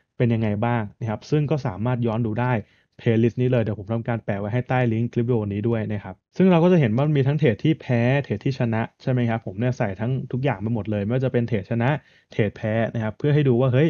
เป็นยังไงบ้างนะครับ ซึ่งก็สามารถย้อนดูได้ เพลย์ลิสต์นี้เลย เดี๋ยวผมทำการแปะไว้ให้ใต้ลิงก์คลิปวิดีโอนี้ด้วยนะครับ ซึ่งเราก็จะเห็นว่ามีทั้งเทรดที่แพ้ เทรดที่ชนะ ใช่ไหมครับ ผมเนี่ยใส่ทั้งทุกอย่างไปหมดเลย ไม่ว่าจะเป็นเทรดชนะ เทรดแพ้นะครับ เพื่อให้ดูว่าเฮ้ย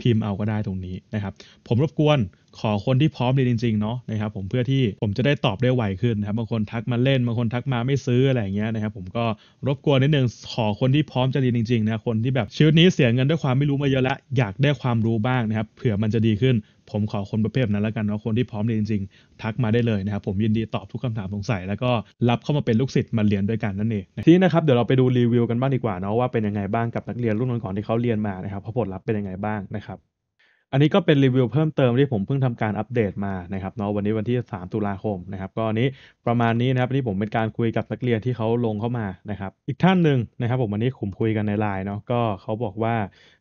พิมพ์เอาก็ได้ตรงนี้นะครับผมรบกวนขอคนที่พร้อมเรียนจริงๆเนาะนะครับผมเพื่อที่ผมจะได้ตอบได้ไวขึ้นนะครับบางคนทักมาเล่นบางคนทักมาไม่ซื้ออะไรอย่างเงี้ยนะครับผมก็รบกวนนิดนึงขอคนที่พร้อมจะเรียนจริงๆนะคนที่แบบชีวิตนี้เสียเงินด้วยความไม่รู้มาเยอะละอยากได้ความรู้บ้างนะครับเผื่อมันจะดีขึ้น ผมขอคนประเภทนั้นแล้วกันเนาะคนที่พร้อมเรียนจริง ๆ ทักมาได้เลยนะครับผมยินดีตอบทุกคำถามสงสัยแล้วก็รับเข้ามาเป็นลูกศิษย์มาเรียนด้วยกันนั่นเองทีนี้นะครับเดี๋ยวเราไปดูรีวิวกันบ้างดีกว่าเนาะว่าเป็นยังไงบ้างกับนักเรียนรุ่นก่อนที่เขาเรียนมานะครับผลลัพธ์เป็นยังไงบ้างนะอันนี้ก็เป็นรีวิวเพิ่มเติมที่ผมเพิ่งทำการอัปเดตมานะครับเนาะวันนี้วันที่3ตุลาคมนะครับก็นี้ประมาณนี้นะครับนี่ผมเป็นการคุยกับนักเรียนที่เขาลงเข้ามานะครับอีกท่านหนึ่งนะครับผมวันนี้ผมคุยกันในไลน์เนาะก็เขาบอกว่า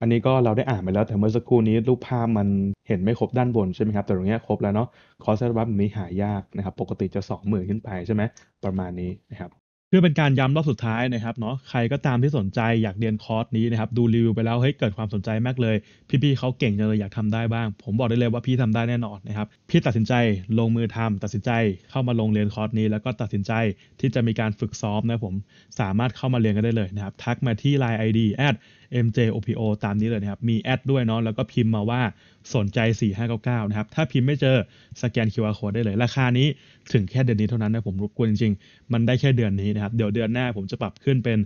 อันนี้ก็เราได้อ่านไปแล้วแต่เมื่อสักครู่นี้ รูปภาพมันเห็นไม่ครบด้านบนใช่ไหมครับแต่ตรงนี้ครบแล้วเนาะคอร์สบัฟนี้หายากนะครับ ปกติจะ 20,000ขึ้นไปใช่ไหมประมาณนี้นะครับเพื่อเป็นการย้ำรอบสุดท้ายนะครับเนาะใครก็ตามที่สนใจอยากเรียนคอร์สนี้นะครับดูรีวิวไปแล้วเฮ้ยเกิดความสนใจมากเลย พี่ๆเขาเก่งจังเลยอยากทำได้บ้าง ผมบอกได้เลยว่าพี่ทำได้แน่นอนนะครับพี่ตัดสินใจลงมือทำ ตัดสินใจเข้ามาลงเรียนคอร์สนี้แล้วก็ตัดสินใจที่จะมีการฝึกซ้อมนะผมสามารถเข้ามาเรียนกันได้เลยนะครับทักมาที่ไลน์ ID mjopo ตามนี้เลยนะครับมีแอดด้วยเนาะแล้วก็พิมพ์มาว่าสนใจ 4599 นะครับ ถ้าพิมพ์ไม่เจอสแกน QR code ได้เลย ราคานี้ถึงแค่เดือนนี้เท่านั้นนะ ผมรบกวนจริง ๆ มันได้แค่เดือนนี้นะครับ เดี๋ยวเดือนหน้าผมจะปรับขึ้นเป็น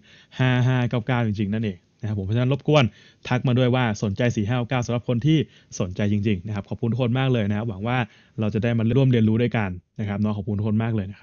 5599 จริง ๆ นั่นเองนะครับ ผมเพราะฉะนั้นรบกวนทักมาด้วยว่าสนใจ 4599สำหรับคนที่สนใจจริงๆ นะครับ ขอบคุณทุกคนมากเลยนะครับ หวังว่าเราจะได้มาร่วมเรียนรู้ด้วยกันนะครับน้องขอบคุณทุกคนมากเลยนะครับ